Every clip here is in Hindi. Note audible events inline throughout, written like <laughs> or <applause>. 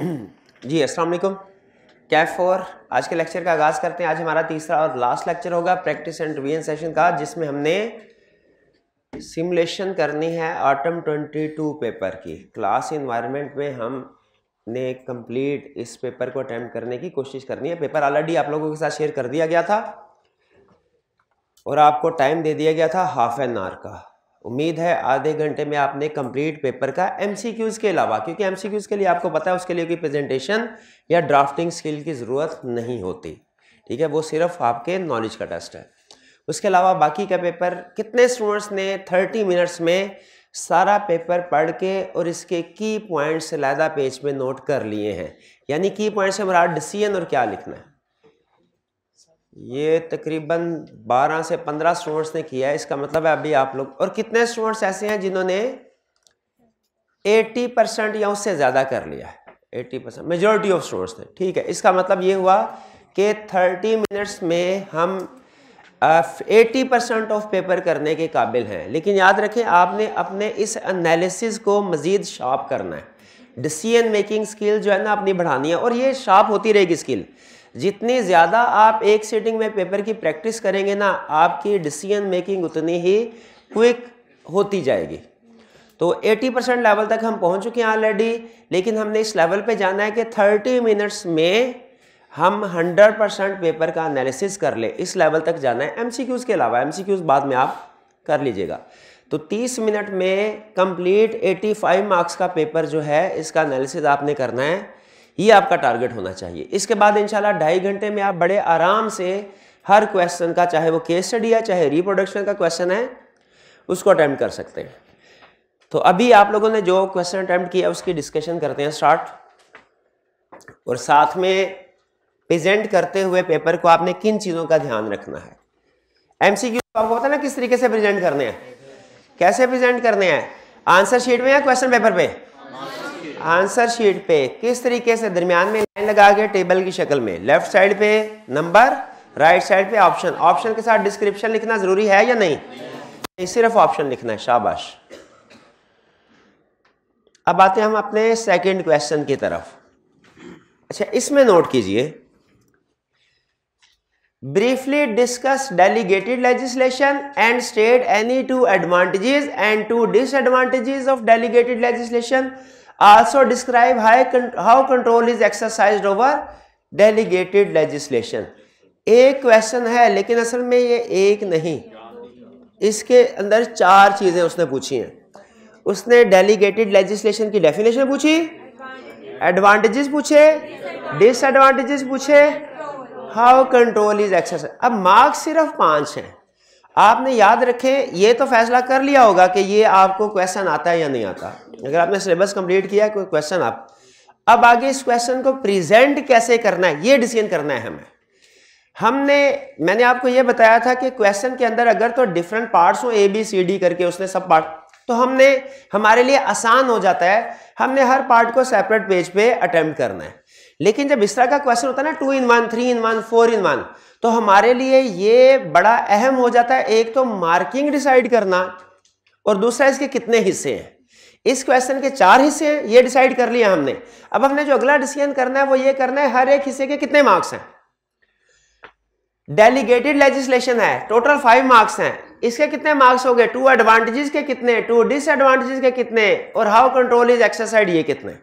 जी अस्सलाम वालेकुम कैफ फोर आज के लेक्चर का आगाज़ करते हैं आज हमारा तीसरा और लास्ट लेक्चर होगा प्रैक्टिस एंड रिवीजन सेशन का जिसमें हमने सिमुलेशन करनी है ऑटम 22 पेपर की क्लास इन्वायरमेंट में हम ने कंप्लीट इस पेपर को अटैम्प्ट करने की कोशिश करनी है पेपर ऑलरेडी आप लोगों के साथ शेयर कर दिया गया था और आपको टाइम दे दिया गया था हाफ एन आवर का उम्मीद है आधे घंटे में आपने कंप्लीट पेपर का एमसीक्यूज़ के अलावा क्योंकि एमसीक्यूज़ के लिए आपको पता है उसके लिए कोई प्रेजेंटेशन या ड्राफ्टिंग स्किल की ज़रूरत नहीं होती ठीक है वो सिर्फ आपके नॉलेज का टेस्ट है उसके अलावा बाकी का पेपर कितने स्टूडेंट्स ने थर्टी मिनट्स में सारा पेपर पढ़ के और इसके की पॉइंट्स अलहदा पेज में नोट कर लिए हैं यानी की पॉइंट्स से हमारा डिसीजन और क्या लिखना है ये तकरीबन 12 से 15 स्टूडेंट्स ने किया है इसका मतलब है अभी आप लोग और कितने स्टूडेंट्स ऐसे हैं जिन्होंने 80 परसेंट या उससे ज़्यादा कर लिया है 80 परसेंट मेजोरिटी ऑफ स्टूडेंट्स ने ठीक है इसका मतलब ये हुआ कि 30 मिनट्स में हम एटी परसेंट ऑफ पेपर करने के काबिल हैं लेकिन याद रखें आपने अपने इस अनालिसिस को मज़ीद शार्प करना है डिसीजन मेकिंग स्किल जो है ना अपनी बढ़ानी है और ये शार्प होती रहेगी स्किल जितनी ज़्यादा आप एक सेटिंग में पेपर की प्रैक्टिस करेंगे ना आपकी डिसीजन मेकिंग उतनी ही क्विक होती जाएगी तो 80 परसेंट लेवल तक हम पहुंच चुके हैं ऑलरेडी लेकिन हमने इस लेवल पे जाना है कि 30 मिनट्स में हम 100 परसेंट पेपर का एनालिसिस कर ले इस लेवल तक जाना है एम के अलावा एम बाद में आप कर लीजिएगा तो 30 मिनट में कंप्लीट 85 मार्क्स का पेपर जो है इसका एनालिसिस आपने करना है ये आपका टारगेट होना चाहिए इसके बाद इंशाल्लाह ढाई घंटे में आप बड़े आराम से हर क्वेश्चन का चाहे वो केस स्टडी है चाहे रिप्रोडक्शन का क्वेश्चन है उसको अटैम्प्ट कर सकते हैं तो अभी आप लोगों ने जो क्वेश्चन अटैम्प्ट किया उसकी डिस्कशन करते हैं स्टार्ट और साथ में प्रेजेंट करते हुए पेपर को आपने किन चीज़ों का ध्यान रखना है एमसीक्यू आपको पता ना किस तरीके से प्रेजेंट करने हैं कैसे प्रेजेंट करने हैं आंसर शीट में या क्वेश्चन पेपर पे आंसर शीट पे किस तरीके से दरमियान में लाइन लगा के टेबल की शक्ल में लेफ्ट साइड पे नंबर राइट साइड पे ऑप्शन ऑप्शन के साथ डिस्क्रिप्शन लिखना जरूरी है या नहीं, नहीं। सिर्फ ऑप्शन लिखना है शाबाश अब आते हैं हम अपने सेकंड क्वेश्चन की तरफ अच्छा इसमें नोट कीजिए briefly discuss delegated legislation and state any two advantages and two disadvantages of delegated legislation also describe how control is exercised over delegated legislation एक क्वेश्चन है लेकिन असल में ये एक नहीं इसके अंदर चार चीजें उसने पूछी हैं उसने डेलीगेटेड लेजिस्लेशन की डेफिनेशन पूछी एडवांटेजेस पूछे डिसएडवांटेजेस पूछे हाउ कंट्रोल इज एक्सरसाइज अब मार्क्स सिर्फ पांच हैं आपने याद रखें ये तो फैसला कर लिया होगा कि ये आपको क्वेश्चन आता है या नहीं आता अगर आपने सिलेबस कंप्लीट किया कोई क्वेश्चन आप अब आगे इस क्वेश्चन को प्रेजेंट कैसे करना है ये डिसीजन करना है हमें हमने मैंने आपको ये बताया था कि क्वेश्चन के अंदर अगर तो डिफरेंट पार्ट्स हो ए बी सी डी करके उसने सब पार्ट तो हमने हमारे लिए आसान हो जाता है हमने हर पार्ट को सेपरेट पेज पे अटेम्प्ट करना है लेकिन जब इस तरह का क्वेश्चन होता है ना two in one three in one four in one तो हमारे लिए ये बड़ा अहम हो जाता है एक तो मार्किंग डिसाइड करना और दूसरा इसके कितने हिस्से हैं इस क्वेश्चन के चार हिस्से हैं ये डिसाइड कर लिया हमने अब हमने जो अगला डिसीजन करना है वो ये करना है हर एक हिस्से के कितने मार्क्स हैं डेलीगेटेड लेजिस्लेशन है टोटल फाइव मार्क्स हैं इसके कितने मार्क्स हो गए टू एडवांटेजेस के कितने टू डिसएडवांटेजेस के कितने और हाउ कंट्रोल इज एक्सरसाइड ये कितने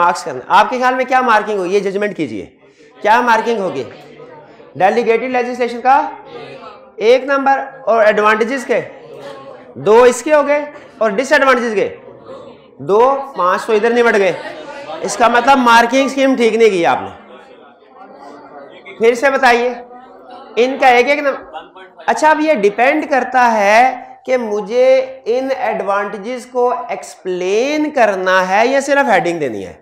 मार्क्स करना आपके ख्याल में क्या मार्किंग होगी ये जजमेंट कीजिए क्या मार्किंग होगी डेलीगेटेड लेजिस्लेशन का एक नंबर और एडवांटेजेस के दो इसके हो गए और डिसएडवांटेजेस के दो पांच तो इधर निबट गए इसका मतलब मार्किंग स्कीम ठीक नहीं की आपने फिर से बताइए इनका एक एक नंबर अच्छा अब ये डिपेंड करता है कि मुझे इन एडवांटेजेस को एक्सप्लेन करना है या सिर्फ हेडिंग देनी है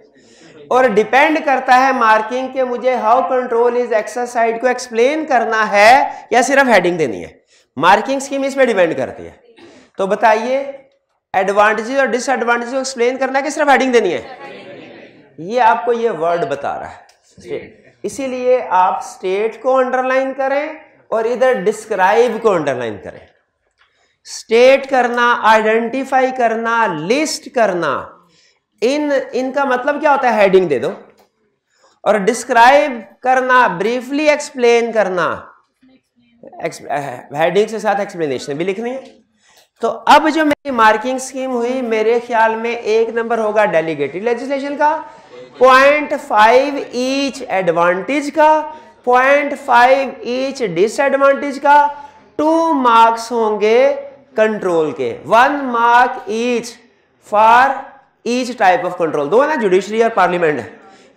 और डिपेंड करता है मार्किंग के मुझे हाउ कंट्रोल इज एक्सरसाइज को एक्सप्लेन करना है या सिर्फ हेडिंग देनी है मार्किंग स्कीम इस पर डिपेंड करती है तो बताइए एडवांटेजेस और डिसएडवांटेज को एक्सप्लेन करना है कि सिर्फ हेडिंग देनी है ये आपको ये वर्ड बता रहा है इसीलिए आप स्टेट को अंडरलाइन करें और इधर डिस्क्राइब को अंडरलाइन करें स्टेट करना आइडेंटिफाई करना लिस्ट करना इन इनका मतलब क्या होता है हेडिंग दे दो और डिस्क्राइब करना ब्रीफली एक्सप्लेन करना हेडिंग के साथ एक्सप्लेनेशन भी लिखनी है तो अब जो मेरी मार्किंग स्कीम हुई मेरे ख्याल में एक नंबर होगा डेलीगेटेड लेजिस्लेशन का पॉइंट फाइव ईच एडवांटेज का पॉइंट फाइव ईच डिसएडवांटेज का टू मार्क्स होंगे कंट्रोल के one mark each for each type of control दो है ना जुडिशरी और पार्लियामेंट है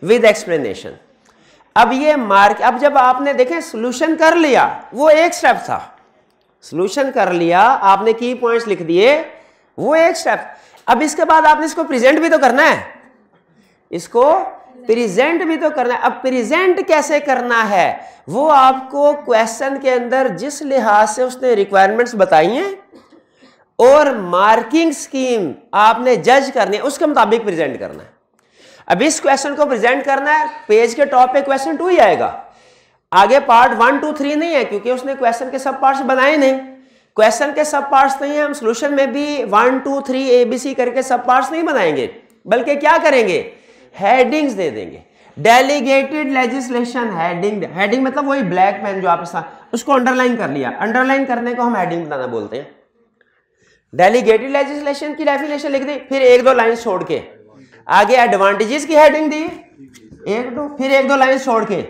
विद एक्सप्लेनेशन अब ये मार्क अब जब आपने देखें सोल्यूशन कर लिया वो एक स्टेप था सोल्यूशन कर लिया आपने की पॉइंट्स लिख दिए वो एक स्टेप अब इसके बाद आपने इसको प्रेजेंट भी तो करना है इसको प्रेजेंट भी तो करना है अब प्रेजेंट कैसे करना है वो आपको क्वेश्चन के अंदर जिस लिहाज से उसने रिक्वायरमेंट्स बताई हैं और मार्किंग स्कीम आपने जज करनी है उसके मुताबिक प्रेजेंट करना है अब इस क्वेश्चन को प्रेजेंट करना है पेज के टॉप पे क्वेश्चन टू ही आएगा आगे पार्ट वन टू थ्री नहीं है क्योंकि उसने क्वेश्चन के सब पार्ट्स बनाए नहीं क्वेश्चन के सब पार्ट्स नहीं है हम सोल्यूशन में भी one two three A B C करके सब पार्ट्स नहीं बनाएंगे बल्कि क्या करेंगे हेडिंग्स दे देंगे डेलीगेटेड लेजिस्लेशन हेडिंग हेडिंग मतलब वही ब्लैक पेन जो आप उसको अंडरलाइन कर लिया अंडरलाइन करने को हम हेडिंग बनाना बोलते हैं डेलीगेटेड लेजिस्लेशन की डेफिनेशन लिख दी फिर एक दो लाइन छोड़ के आगे एडवांटेजेस की हेडिंग दी एक दो फिर एक दो लाइन छोड़ के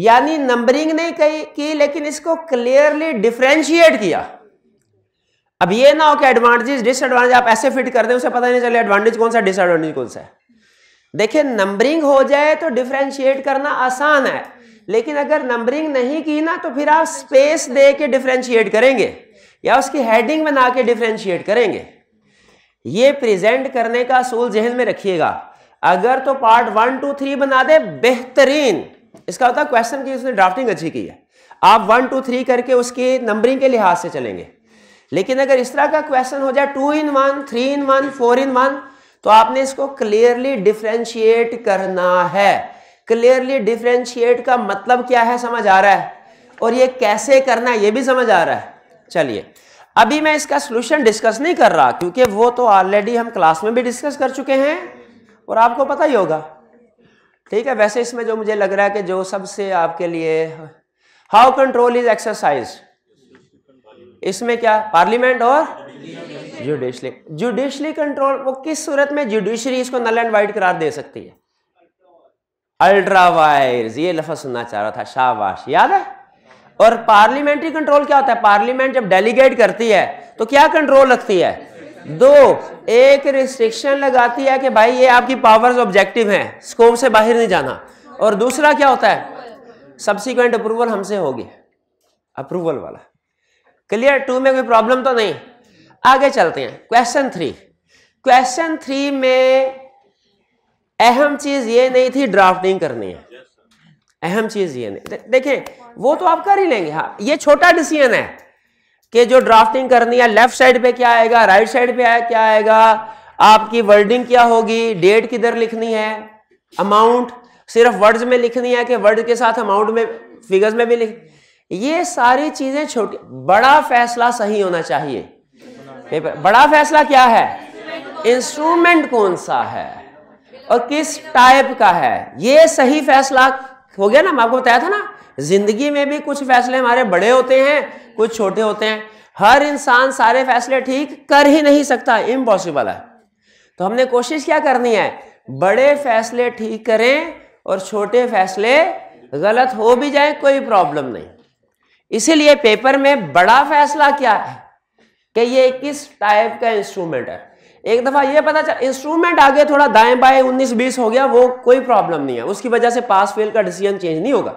यानी नंबरिंग नहीं कही की लेकिन इसको क्लियरली डिफ्रेंशिएट किया अब ये ना हो कि एडवांटेजेस डिसएडवांटेज आप ऐसे फिट कर दें उसे पता नहीं चले एडवांटेज कौन सा डिसएडवांटेज कौन सा देखिए नंबरिंग हो जाए तो डिफ्रेंशिएट करना आसान है लेकिन अगर नंबरिंग नहीं की ना तो फिर आप स्पेस दे के डिफ्रेंशिएट करेंगे या उसकी हेडिंग बना के डिफ्रेंशिएट करेंगे ये प्रेजेंट करने का असूल जहन में रखिएगा अगर तो पार्ट वन टू थ्री बना दे बेहतरीन इसका होता मतलब क्वेश्चन की उसने ड्राफ्टिंग अच्छी की है आप वन टू थ्री करके उसकी नंबरिंग के लिहाज से चलेंगे लेकिन अगर इस तरह का क्वेश्चन हो जाए two in one three in one four in one तो आपने इसको क्लियरली डिफ्रेंशिएट करना है क्लियरली डिफ्रेंशिएट का मतलब क्या है समझ आ रहा है और ये कैसे करना है ये भी समझ आ रहा है चलिए अभी मैं इसका सोल्यूशन डिस्कस नहीं कर रहा क्योंकि वो तो ऑलरेडी हम क्लास में भी डिस्कस कर चुके हैं और आपको पता ही होगा ठीक है वैसे इसमें जो मुझे लग रहा है कि जो सबसे आपके लिए हाउ कंट्रोल इज एक्सरसाइज इसमें क्या पार्लियामेंट और जुडिशली जुडिशली कंट्रोल वो किस सूरत में जुडिशरी इसको नल एंड वाइट करार दे सकती है अल्ट्रा वायर ये लफा सुनना चाह रहा था शाबाश याद है और पार्लियामेंट्री कंट्रोल क्या होता है पार्लियामेंट जब डेलीगेट करती है तो क्या कंट्रोल रखती है दो एक रिस्ट्रिक्शन लगाती है कि भाई ये आपकी पावर्स ऑब्जेक्टिव हैं स्कोप से बाहर नहीं जाना और दूसरा क्या होता है सब्सिक्वेंट अप्रूवल हमसे होगी अप्रूवल वाला क्लियर टू में कोई प्रॉब्लम तो नहीं आगे चलते हैं क्वेश्चन थ्री क्वेश्चन थ्री में अहम चीज ये नहीं थी ड्राफ्टिंग करनी है अहम चीज़ ये नहीं देखें वो तो आप कर ही लेंगे हाँ ये छोटा डिसीजन है कि जो ड्राफ्टिंग करनी है लेफ्ट साइड पे क्या आएगा राइट साइड पे आया क्या आएगा आपकी वर्डिंग क्या होगी डेट किधर लिखनी है अमाउंट सिर्फ वर्ड्स में लिखनी है कि वर्ड के साथ अमाउंट में फिगर्स में भी लिख ये सारी चीज़ें छोटी बड़ा फैसला सही होना चाहिए पेपर बड़ा फैसला क्या है इंस्ट्रूमेंट कौन सा है और किस टाइप का है ये सही फैसला हो गया ना मैं आपको बताया था ना जिंदगी में भी कुछ फैसले हमारे बड़े होते हैं कुछ छोटे होते हैं हर इंसान सारे फैसले ठीक कर ही नहीं सकता इम्पॉसिबल है तो हमने कोशिश क्या करनी है बड़े फैसले ठीक करें और छोटे फैसले गलत हो भी जाए कोई प्रॉब्लम नहीं इसीलिए पेपर में बड़ा फैसला क्या है कि ये किस टाइप का इंस्ट्रूमेंट है एक दफा ये पता चल इंस्ट्रूमेंट आगे थोड़ा दाएं बाएं उन्नीस बीस हो गया वो कोई प्रॉब्लम नहीं है उसकी वजह से पास फेल का डिसीजन चेंज नहीं होगा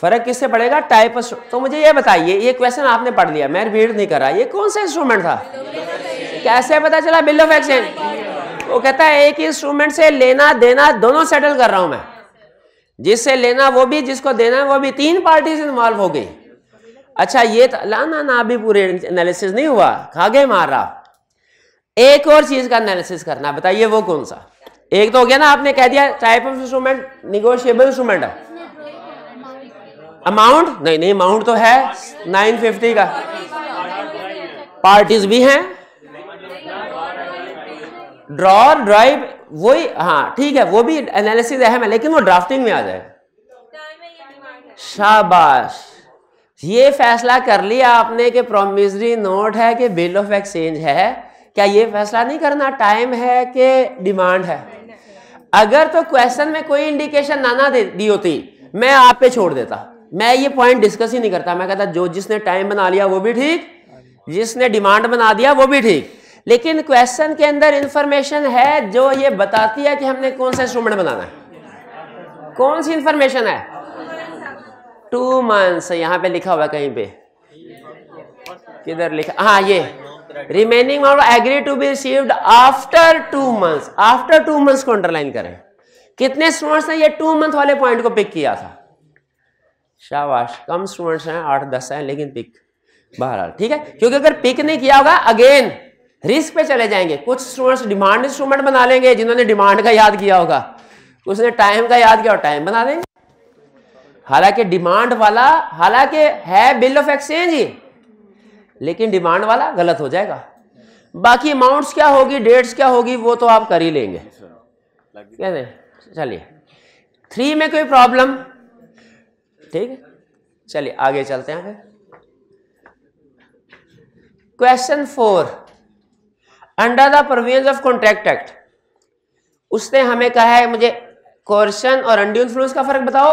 फर्क किससे पड़ेगा टाइप तो मुझे ये बताइए ये क्वेश्चन आपने पढ़ लिया मैं रिपीट नहीं कर रहा ये कौन सा इंस्ट्रूमेंट था कैसे पता चला बिल ऑफ एक्सचेंज वो कहता है एक इंस्ट्रूमेंट से लेना देना दोनों सेटल कर रहा हूं मैं जिससे लेना वो भी जिसको देना वो भी तीन से इन्वॉल्व हो गई अच्छा ये ना ना अभी पूरे एनालिसिस नहीं हुआ खागे मार रहा एक और चीज का एनालिसिस करना बताइए वो कौन सा एक तो हो गया ना आपने कह दिया type of instrument negotiable instrument है अमाउंट नहीं नहीं अमाउंट तो है 950 का पार्टीज भी हैं ड्रॉ ड्राइव वही हाँ ठीक है वो भी एनालिसिस अहम है लेकिन वो ड्राफ्टिंग में आ जाए शाबाश ये फैसला कर लिया आपने कि प्रोमिजरी नोट है कि बिल ऑफ एक्सचेंज है क्या ये फैसला नहीं करना टाइम है कि डिमांड है अगर तो क्वेश्चन में कोई इंडिकेशन ना ना दे दी होती मैं आप पे छोड़ देता मैं ये पॉइंट डिस्कस ही नहीं करता मैं कहता जो जिसने टाइम बना लिया वो भी ठीक जिसने डिमांड बना दिया वो भी ठीक लेकिन क्वेश्चन के अंदर इंफॉर्मेशन है जो ये बताती है कि हमने कौन सा इंस्ट्रूमेंट बनाना है कौन सी इंफॉर्मेशन है टू मंथ्स यहां पे लिखा हुआ कहीं पे किधर लिखा हाँ ये remaining amount agree to be received after two months after two months को अंडरलाइन करें कितने स्टूडेंट्स ने ये टू मंथ वाले पॉइंट को पिक किया था शाबाश कम स्टूडेंट्स हैं आठ दस हैं लेकिन पिक बहरहाल ठीक है क्योंकि अगर पिक नहीं किया होगा अगेन रिस्क पे चले जाएंगे कुछ स्टूडेंट्स डिमांड इंस्ट्रूमेंट बना लेंगे जिन्होंने डिमांड का याद किया होगा उसने टाइम का याद किया और टाइम बना देंगे हालांकि डिमांड वाला हालांकि है बिल ऑफ एक्सचेंज ही लेकिन डिमांड वाला गलत हो जाएगा बाकी अमाउंट्स क्या होगी डेट्स क्या होगी वो तो आप कर ही लेंगे क्या चलिए थ्री में कोई प्रॉब्लम ठीक है चलिए आगे चलते हैं question four under the provision of contract act उसने हमें कहा है मुझे कोर्शन और अंडी इन्फ्लुएंस का फर्क बताओ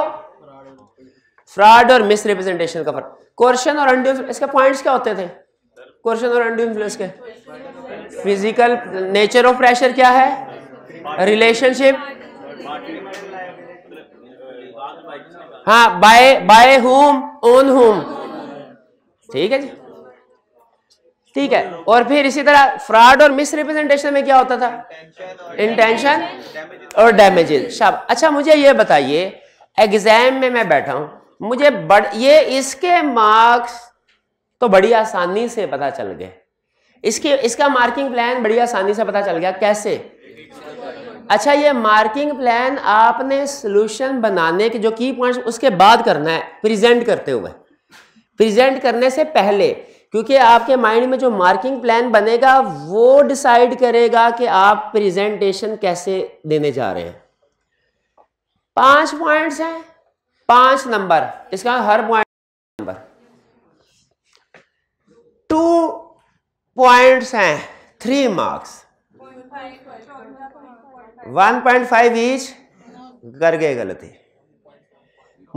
फ्रॉड और मिस रिप्रेजेंटेशन का फर्क क्वेश्चन और अंडू इसके पॉइंट्स क्या होते थे क्वेश्चन और अंडू इन्फ्लुएंस के फिजिकल नेचर ऑफ प्रेशर क्या है रिलेशनशिप हाँ bye bye home own home ठीक है जी ठीक है और फिर इसी तरह फ्रॉड और मिस रिप्रेजेंटेशन में क्या होता था इंटेंशन और डैमेजेस अच्छा मुझे ये बताइए एग्जाम में मैं बैठा हूं मुझे बड़ ये इसके मार्क्स तो बड़ी आसानी से पता चल गए इसके इसका मार्किंग प्लान बड़ी आसानी से पता चल गया कैसे अच्छा ये मार्किंग प्लान आपने सोल्यूशन बनाने के जो की पॉइंट उसके बाद करना है प्रेजेंट करते हुए प्रेजेंट करने से पहले क्योंकि आपके माइंड में जो मार्किंग प्लान बनेगा वो डिसाइड करेगा कि आप प्रेजेंटेशन कैसे देने जा रहे हैं पांच पॉइंट्स हैं पांच नंबर इसका हर पॉइंट नंबर टू पॉइंट्स हैं three marks one point five each कर गए गलती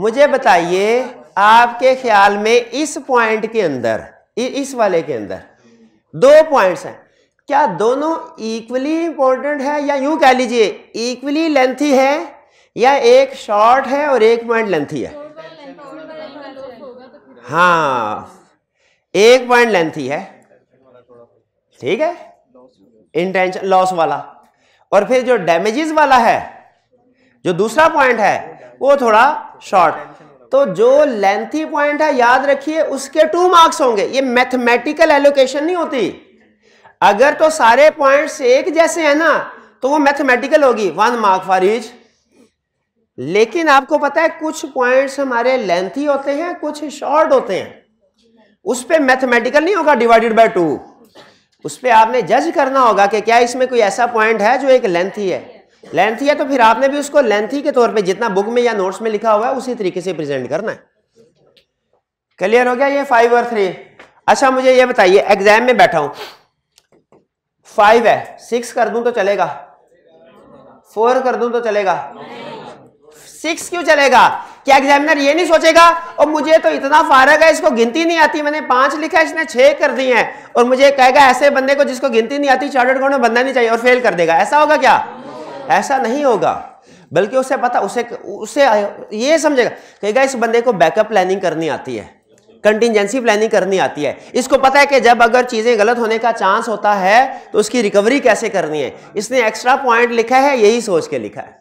मुझे बताइए आपके ख्याल में इस पॉइंट के अंदर इस वाले के अंदर दो पॉइंट्स हैं क्या दोनों इक्वली इंपॉर्टेंट है या यूं कह लीजिए इक्वली लेंथी है या एक शॉर्ट है और एक पॉइंट लेंथी है हाँ एक पॉइंट लेंथी है ठीक है इंटेंशन लॉस वाला और फिर जो डैमेजेस वाला है जो दूसरा पॉइंट है वो थोड़ा शॉर्ट तो जो लेंथी पॉइंट है याद रखिए उसके टू मार्क्स होंगे ये मैथमेटिकल एलोकेशन नहीं होती अगर तो सारे पॉइंट्स एक जैसे हैं ना तो वो मैथमेटिकल होगी वन मार्क फॉर इज लेकिन आपको पता है कुछ पॉइंट्स हमारे लेंथी होते हैं कुछ शॉर्ट होते हैं उस पर मैथमेटिकल नहीं होगा डिवाइडेड बाय टू उस पर आपने जज करना होगा कि क्या इसमें कोई ऐसा पॉइंट है जो एक लेंथी है लेंथी है तो फिर आपने भी उसको लेंथी के तौर पे जितना बुक में या नोट्स में लिखा हुआ है उसी तरीके से प्रेजेंट करना है क्लियर हो गया ये फाइव और थ्री अच्छा मुझे ये बताइए एग्जाम में बैठा हूं फाइव है सिक्स कर दूं तो चलेगा फोर कर दूं तो चलेगा सिक्स क्यों चलेगा क्या एग्जामिनर ये नहीं सोचेगा और मुझे तो इतना फारक है इसको गिनती नहीं आती मैंने पांच लिखा इसने छह कर दी है और मुझे कहेगा ऐसे बंदे को जिसको गिनती नहीं आती चार्टर्ड अकाउंट में बनना नहीं चाहिए और फेल कर देगा ऐसा होगा क्या ऐसा नहीं होगा बल्कि उसे पता उसे उसे ये समझेगा कहेगा इस बंदे को बैकअप प्लानिंग करनी आती है कंटिजेंसी प्लानिंग करनी आती है इसको पता है कि जब अगर चीज़ें गलत होने का चांस होता है तो उसकी रिकवरी कैसे करनी है इसने एक्स्ट्रा पॉइंट लिखा है यही सोच के लिखा है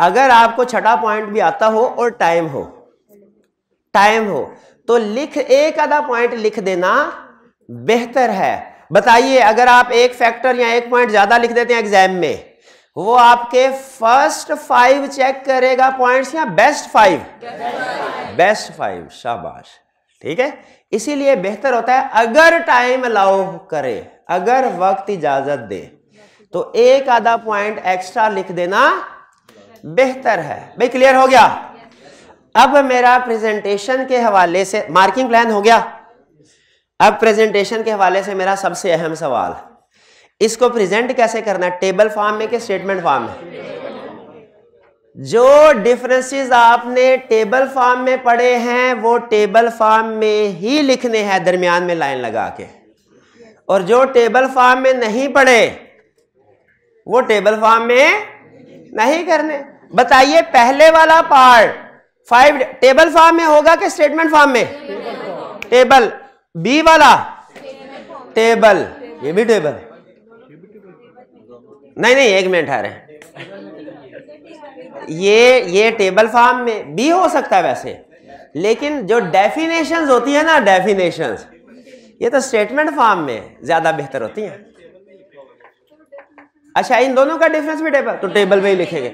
अगर आपको छठा पॉइंट भी आता हो और टाइम हो टाइम हो तो लिख एक आधा पॉइंट लिख देना बेहतर है बताइए अगर आप एक फैक्टर या एक पॉइंट ज्यादा लिख देते हैं एग्जाम में वो आपके फर्स्ट फाइव चेक करेगा पॉइंट्स या बेस्ट फाइव बेस्ट फाइव शाबाश ठीक है इसीलिए बेहतर होता है अगर टाइम अलाउ करे अगर वक्त इजाजत दे तो एक आधा पॉइंट एक्स्ट्रा लिख देना बेहतर है भाई क्लियर हो गया अब मेरा प्रेजेंटेशन के हवाले से मार्किंग प्लान हो गया अब प्रेजेंटेशन के हवाले से मेरा सबसे अहम सवाल इसको प्रेजेंट कैसे करना है टेबल फॉर्म में कि स्टेटमेंट फॉर्म में जो डिफरेंसेस आपने टेबल फॉर्म में पढ़े हैं वो टेबल फॉर्म में ही लिखने हैं दरमियान में लाइन लगा के और जो टेबल फॉर्म में नहीं पढ़े वो टेबल फॉर्म में नहीं करने बताइए पहले वाला पार्ट फाइव टेबल फॉर्म में होगा कि स्टेटमेंट फॉर्म में टेबल बी वाला टेबल ये भी टेबल नहीं नहीं एक मिनट आ रहे ये ये टेबल फॉर्म में भी हो सकता है वैसे लेकिन जो डेफिनेशंस होती है ना डेफिनेशंस ये तो स्टेटमेंट फॉर्म में ज़्यादा बेहतर होती हैं अच्छा इन दोनों का डिफरेंस भी टेबल तो टेबल में ही लिखेंगे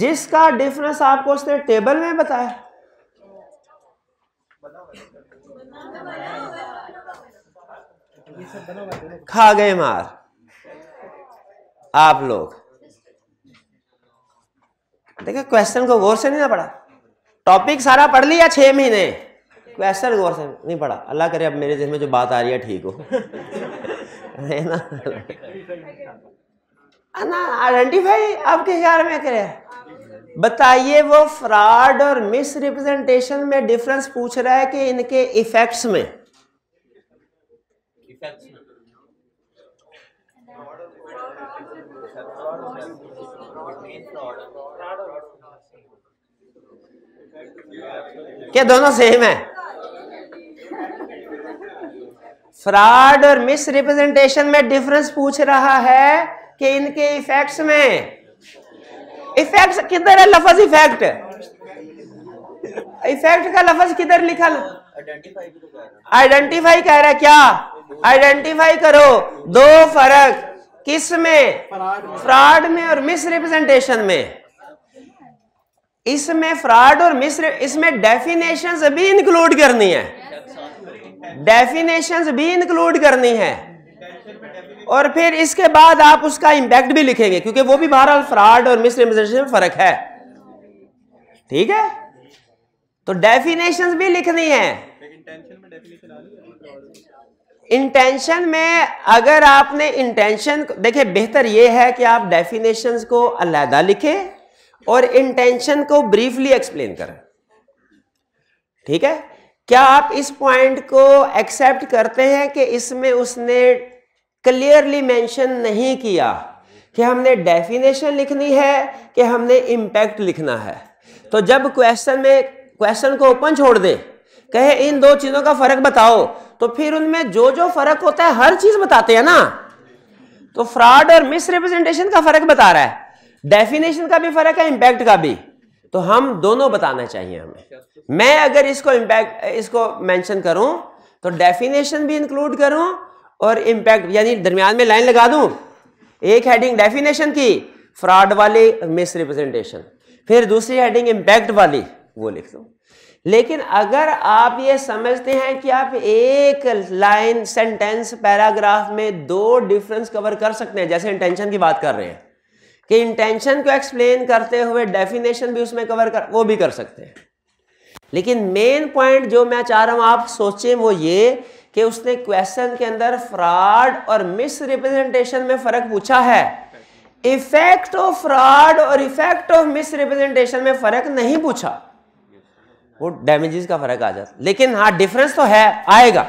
जिसका डिफरेंस आपको उसने टेबल में बताया खा गए मार आप लोग देखिए क्वेश्चन को गौर से नहीं ना पढ़ा टॉपिक सारा पढ़ लिया छह महीने क्वेश्चन गौर से नहीं पढ़ा अल्लाह करे अब मेरे जिसमें में जो बात आ रही है ठीक हो <laughs> है ना ना आइडेंटिफाई आपके ख्याल में करे बताइए वो फ्रॉड और मिस रिप्रेजेंटेशन में डिफरेंस पूछ रहा है कि इनके इफेक्ट्स में क्या दोनों सेम है फ्रॉड और मिस रिप्रेजेंटेशन में डिफरेंस पूछ रहा है कि इनके इफेक्ट्स में इफेक्ट्स किधर है लफज इफेक्ट इफेक्ट का लफज किधर लिखा आइडेंटिफाई तो कह रहा है क्या आइडेंटिफाई करो दो फर्क किस में फ्रॉड में और मिसरिप्रेजेंटेशन में इसमें फ्रॉड और मिस इसमें डेफिनेशंस भी इंक्लूड करनी है डेफिनेशंस भी इंक्लूड करनी है और फिर इसके बाद आप उसका इंपैक्ट भी लिखेंगे क्योंकि वो भी बहरहाल फ्रॉड और मिस में फर्क है ठीक है तो डेफिनेशन भी लिखनी है इंटेंशन में अगर आपने इंटेंशन देखिए बेहतर यह है कि आप डेफिनेशन को अलहदा लिखें और इंटेंशन को ब्रीफली एक्सप्लेन करें ठीक है क्या आप इस पॉइंट को एक्सेप्ट करते हैं कि इसमें उसने क्लियरली मेंशन नहीं किया कि हमने डेफिनेशन लिखनी है कि हमने इम्पैक्ट लिखना है तो जब क्वेश्चन में क्वेश्चन को ओपन छोड़ दे कहे इन दो चीजों का फर्क बताओ तो फिर उनमें जो जो फर्क होता है हर चीज बताते हैं ना तो फ्रॉड और मिसरिप्रेजेंटेशन का फर्क बता रहा है डेफिनेशन का भी फर्क है इम्पैक्ट का भी तो हम दोनों बताना चाहिए हमें मैं अगर इसको इम्पैक्ट इसको मेंशन करूं तो डेफिनेशन भी इंक्लूड करूं और इम्पैक्ट यानी दरमियान में लाइन लगा दूं एक हेडिंग डेफिनेशन की फ्रॉड वाली मिस रिप्रेजेंटेशन फिर दूसरी हेडिंग इम्पैक्ट वाली वो लिख दो लेकिन अगर आप ये समझते हैं कि आप एक लाइन सेंटेंस पैराग्राफ में दो डिफरेंस कवर कर सकते हैं जैसे इंटेंशन की बात कर रहे हैं कि इंटेंशन को एक्सप्लेन करते हुए डेफिनेशन भी उसमें कवर कर वो भी कर सकते हैं लेकिन मेन पॉइंट जो मैं चाह रहा हूं आप सोचें वो ये कि उसने क्वेश्चन के अंदर फ्रॉड और मिस रिप्रेजेंटेशन में फर्क पूछा है इफेक्ट ऑफ फ्रॉड और इफेक्ट ऑफ मिस रिप्रेजेंटेशन में फर्क नहीं पूछा वो डैमेजेस का फर्क आ जाता लेकिन हाँ डिफरेंस तो है आएगा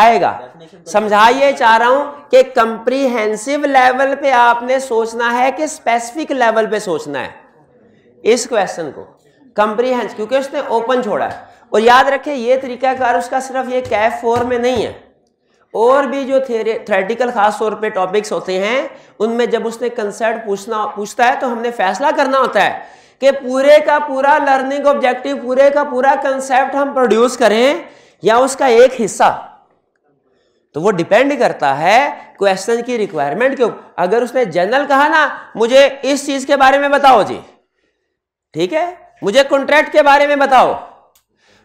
आएगा समझाइए चाह रहा हूं कि कंप्रीहेंसिव लेवल पे आपने सोचना है कि स्पेसिफिक लेवल पे सोचना है इस क्वेश्चन को कंप्रीहेंस क्योंकि उसने ओपन छोड़ा है और याद रखें ये तरीकाकार उसका सिर्फ ये कैफ फोर में नहीं है और भी जो थ्रेटिकल खास तौर पे टॉपिक्स होते हैं उनमें जब उसने कंसर्ट पूछना पूछता है तो हमने फैसला करना होता है कि पूरे का पूरा लर्निंग ऑब्जेक्टिव पूरे का पूरा कंसेप्ट हम प्रोड्यूस करें या उसका एक हिस्सा तो वो डिपेंड करता है क्वेश्चन की रिक्वायरमेंट के ऊपर अगर उसने जनरल कहा ना मुझे इस चीज के बारे में बताओ जी ठीक है मुझे कॉन्ट्रैक्ट के बारे में बताओ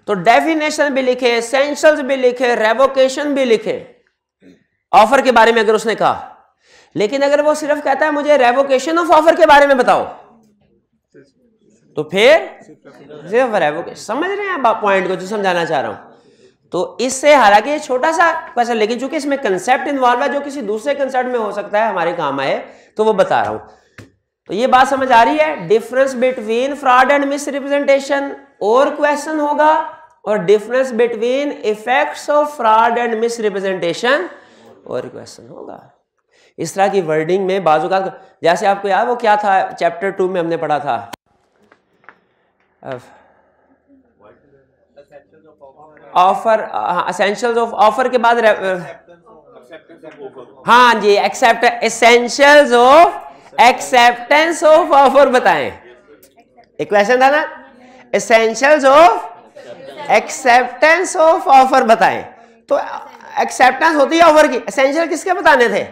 तो डेफिनेशन भी लिखे एसेंशियल्स भी लिखे रेवोकेशन भी लिखे ऑफर के बारे में अगर उसने कहा लेकिन अगर वो सिर्फ कहता है मुझे रेवोकेशन ऑफ ऑफर के बारे में बताओ तो फिर सिर्फ रेवोकेशन समझ रहे हैं आप पॉइंट को जो समझाना चाह रहा हूं तो इससे हालांकि छोटा सा क्वेश्चन लेकिन चूंकि इसमें कंसेप्ट इन्वॉल्व है जो किसी दूसरे कंसेप्ट में हो सकता है हमारे काम आए तो वो बता रहा हूं तो ये बात समझ आ रही है difference between fraud and misrepresentation और क्वेश्चन होगा और difference between effects of fraud and misrepresentation और क्वेश्चन होगा इस तरह की वर्डिंग में बाजू का जैसे आपको याद वो क्या था चैप्टर टू में हमने पढ़ा था ऑफर असेंशियल्स ऑफ ऑफर के बाद हाँ जी accept essentials of acceptance of offer बताएं एक क्वेश्चन था ना essentials of acceptance of offer बताएं तो एक्सेप्टेंस होती है ऑफर की एसेंशियल किसके बताने थे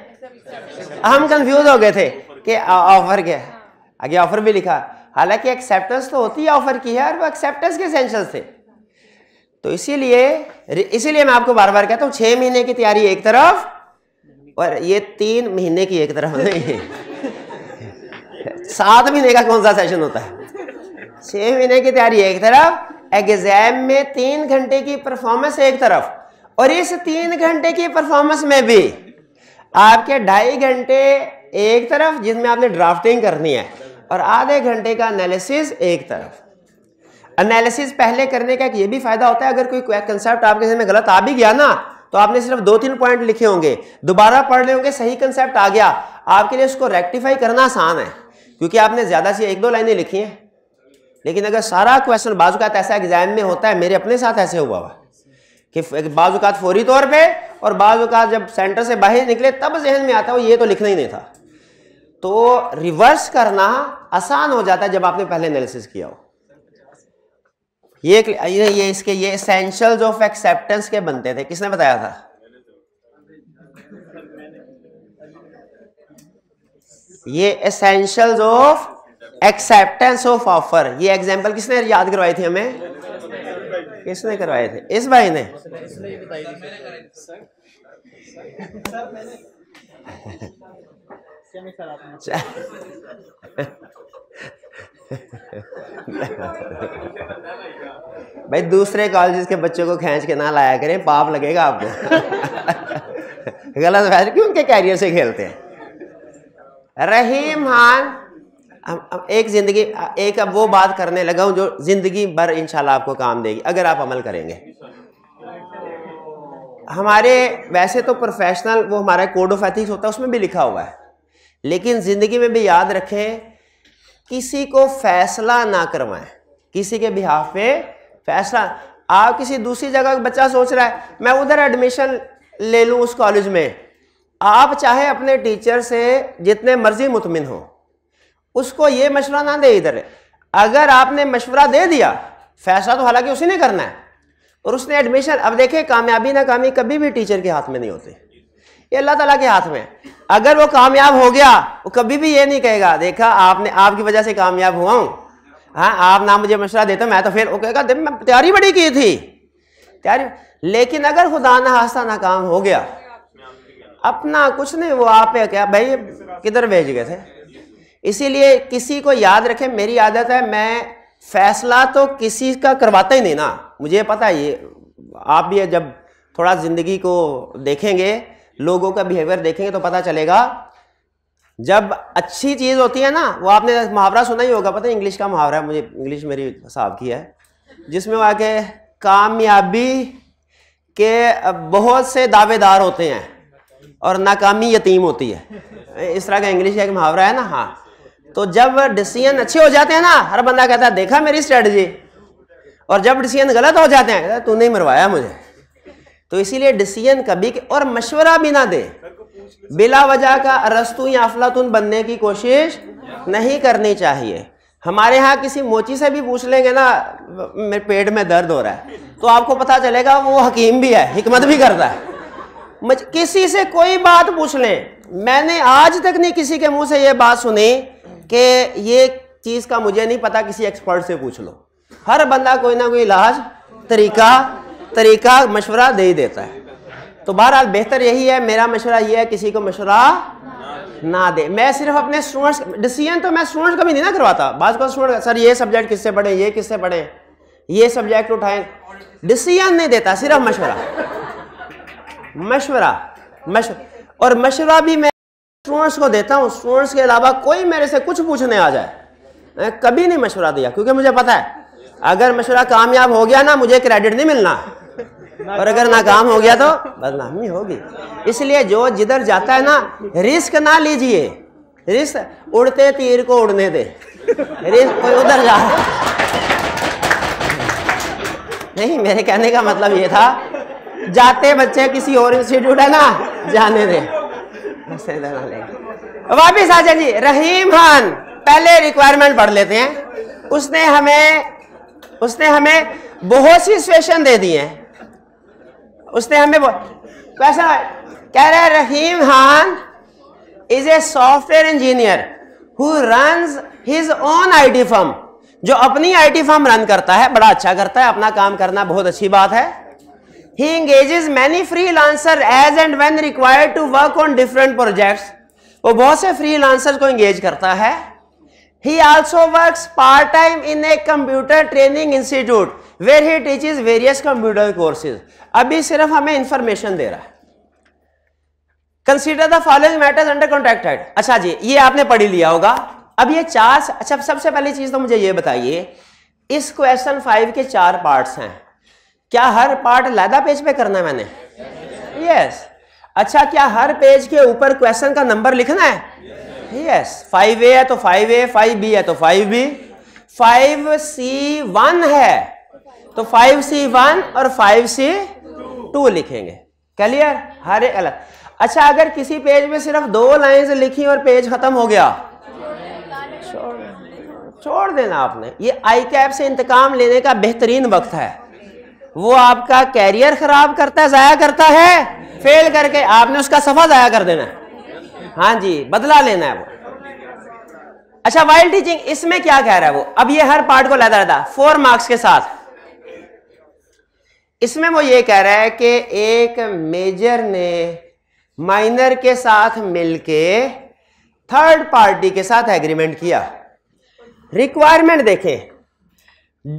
हम कंफ्यूज हो गए थे कि ऑफर क्या है आगे ऑफर भी लिखा हालांकि एक्सेप्टेंस तो होती है ऑफर की है और वो एक्सेप्टेंस के एसेंशियल थे तो इसीलिए इसीलिए मैं आपको बार बार कहता हूँ छः महीने की तैयारी एक तरफ और ये तीन महीने की एक तरफ नहीं सात महीने का कौन सा सेशन होता है छः महीने की तैयारी एक तरफ एग्जाम में तीन घंटे की परफॉर्मेंस एक तरफ और इस तीन घंटे की परफॉर्मेंस में भी आपके ढाई घंटे एक तरफ जिसमें आपने ड्राफ्टिंग करनी है और आधे घंटे का एनालिसिस एक तरफ एनालिसिस पहले करने का ये भी फायदा होता है अगर कोई कंसेप्ट आपके में गलत आ भी गया ना तो आपने सिर्फ दो तीन पॉइंट लिखे होंगे दोबारा पढ़ रहे होंगे सही कंसेप्ट आ गया आपके लिए उसको रेक्टिफाई करना आसान है क्योंकि आपने ज्यादा से एक दो लाइनें लिखी हैं लेकिन अगर सारा क्वेश्चन बाजूकात ऐसा एग्जाम में होता है मेरे अपने साथ ऐसे हुआ हुआ कि बाजूकात फौरी तौर पे और बाजूकात जब सेंटर से बाहर निकले तब जहन में आता वो ये तो लिखना ही नहीं था तो रिवर्स करना आसान हो जाता है जब आपने पहले एनालिसिस किया हो ये ये इसके ये एसेंशियल्स ऑफ एक्सेप्टेंस के बनते थे किसने बताया था ये essentials of acceptance of offer ये एग्जाम्पल किसने याद करवाए थे हमें किसने करवाए थे इस भाई ने भाई दूसरे कॉलेज के बच्चों को खींच के ना लाया करें पाप लगेगा आपको गलत बात क्यों उनके कैरियर से खेलते हैं रहीम खान अब एक ज़िंदगी एक अब वो बात करने लगा हूँ जो ज़िंदगी भर इंशाल्लाह आपको काम देगी अगर आप अमल करेंगे हमारे वैसे तो प्रोफेशनल वो हमारा कोड ऑफ एथिक्स होता है उसमें भी लिखा हुआ है लेकिन ज़िंदगी में भी याद रखें किसी को फैसला ना करवाएं किसी के बिहाफ पे फैसला आप किसी दूसरी जगह बच्चा सोच रहा है मैं उधर एडमिशन ले लूँ उस कॉलेज में आप चाहे अपने टीचर से जितने मर्जी मुतमिन हो उसको ये मशवरा ना दे इधर अगर आपने मशवरा दे दिया फैसला तो हालांकि उसी ने करना है और उसने एडमिशन अब देखे कामयाबी नाकामी कभी भी टीचर के हाथ में नहीं होती ये अल्लाह तला के हाथ में अगर वो कामयाब हो गया वो कभी भी ये नहीं कहेगा देखा आपने आपकी वजह से कामयाब हुआ हूँ हाँ आप ना मुझे मशवरा देते मैं तो फिर वो कहेगा मैं तैयारी बड़ी की थी तैयारी लेकिन अगर खुदा ना हादसा नाकाम हो गया अपना कुछ नहीं वो आप क्या भाई किधर भेज गए थे इसीलिए किसी को याद रखें मेरी आदत है मैं फैसला तो किसी का करवाता ही नहीं ना मुझे पता है ये आप भी जब थोड़ा ज़िंदगी को देखेंगे लोगों का बिहेवियर देखेंगे तो पता चलेगा जब अच्छी चीज़ होती है ना वो आपने मुहावरा सुना ही होगा पता है इंग्लिश का मुहावरा है मुझे इंग्लिश मेरी साहब की है जिसमें वहाँ के कामयाबी के बहुत से दावेदार होते हैं और नाकामी यतीम होती है इस तरह का इंग्लिश का मुहावरा है ना हाँ तो जब डिसीजन अच्छे हो जाते हैं ना हर बंदा कहता है देखा मेरी स्ट्रेटजी और जब डिसीजन गलत हो जाते हैं तू नहीं मरवाया मुझे तो इसीलिए डिसीजन कभी के और मशवरा भी ना दे बिला वजह का अरस्तु या अफलातून बनने की कोशिश नहीं करनी चाहिए हमारे यहाँ किसी मोची से भी पूछ लेंगे ना मेरे पेट में दर्द हो रहा है तो आपको पता चलेगा वो हकीम भी है हिकमत भी करता है किसी से कोई बात पूछ लें मैंने आज तक नहीं किसी के मुंह से ये बात सुनी कि ये चीज़ का मुझे नहीं पता किसी एक्सपर्ट से पूछ लो हर बंदा कोई ना कोई इलाज तरीका तरीका मशवरा दे ही देता है तो बहरहाल बेहतर यही है मेरा मशवरा ये है किसी को मशवरा ना दे मैं सिर्फ अपने स्टूडेंट्स डिसीजन तो मैं स्टूडेंट्स भी नहीं ना करवाता बाज का स्टूडेंट सर ये सब्जेक्ट किससे पढ़े ये किससे पढ़े ये सब्जेक्ट उठाएं डिसीजन नहीं देता सिर्फ मशवरा मशवरा मश और मशवरा भी मैं स्टूडेंट्स को देता हूँ स्टूडेंट्स के अलावा कोई मेरे से कुछ पूछने आ जाए मैं कभी नहीं मशवरा दिया क्योंकि मुझे पता है अगर मशवरा कामयाब हो गया ना मुझे क्रेडिट नहीं मिलना और अगर नाकाम हो गया तो बदनामी होगी इसलिए जो जिधर जाता है ना रिस्क ना लीजिए रिस्क उड़ते तीर को उड़ने दे रिस्क कोई उधर जा नहीं मेरे कहने का मतलब ये था जाते बच्चे किसी और इंस्टीट्यूट है ना जाने दे वापिस आ जी रहीम खान पहले रिक्वायरमेंट पढ़ लेते हैं उसने हमें उसने हमें बहुत सी सिचुएशन दे दिए है उसने हमें वैसा कह रहा है Rahim Khan is a software engineer who runs his own IT firm जो अपनी आईटी फर्म रन करता है बड़ा अच्छा करता है अपना काम करना बहुत अच्छी बात है He engages many freelancer as and when required to work on different projects. वो बहुत से freelancers को engage करता है He also works part time in a computer training institute where he teaches various computer courses. अभी सिर्फ हमें information दे रहा है consider the following matters under contracted अच्छा जी ये आपने पढ़ी लिया होगा अब ये चार अच्छा सबसे पहली चीज तो मुझे ये बताइए इस क्वेश्चन फाइव के चार पार्ट्स हैं क्या हर पार्ट लादा पेज पे करना है मैंने यस yes. yes. अच्छा क्या हर पेज के ऊपर क्वेश्चन का नंबर लिखना है यस फाइव ए है तो फाइव ए फाइव बी है तो five B five C one है तो फाइव सी वन और फाइव सी टू लिखेंगे क्लियर हर एक अलग अच्छा अगर किसी पेज में सिर्फ दो लाइन लिखी और पेज खत्म हो गया छोड़ देना आपने ये आई कैप से इंतकाम लेने का बेहतरीन वक्त है वो आपका कैरियर खराब करता है ज़ाया करता है फेल करके आपने उसका सफ़ा ज़ाया कर देना है हाँ जी बदला लेना है वो अच्छा वाइल्ड टीचिंग इसमें क्या कह रहा है वो अब ये हर पार्ट को लादा रहता फोर मार्क्स के साथ इसमें वो ये कह रहा है कि एक मेजर ने माइनर के साथ मिलके थर्ड पार्टी के साथ एग्रीमेंट किया रिक्वायरमेंट देखें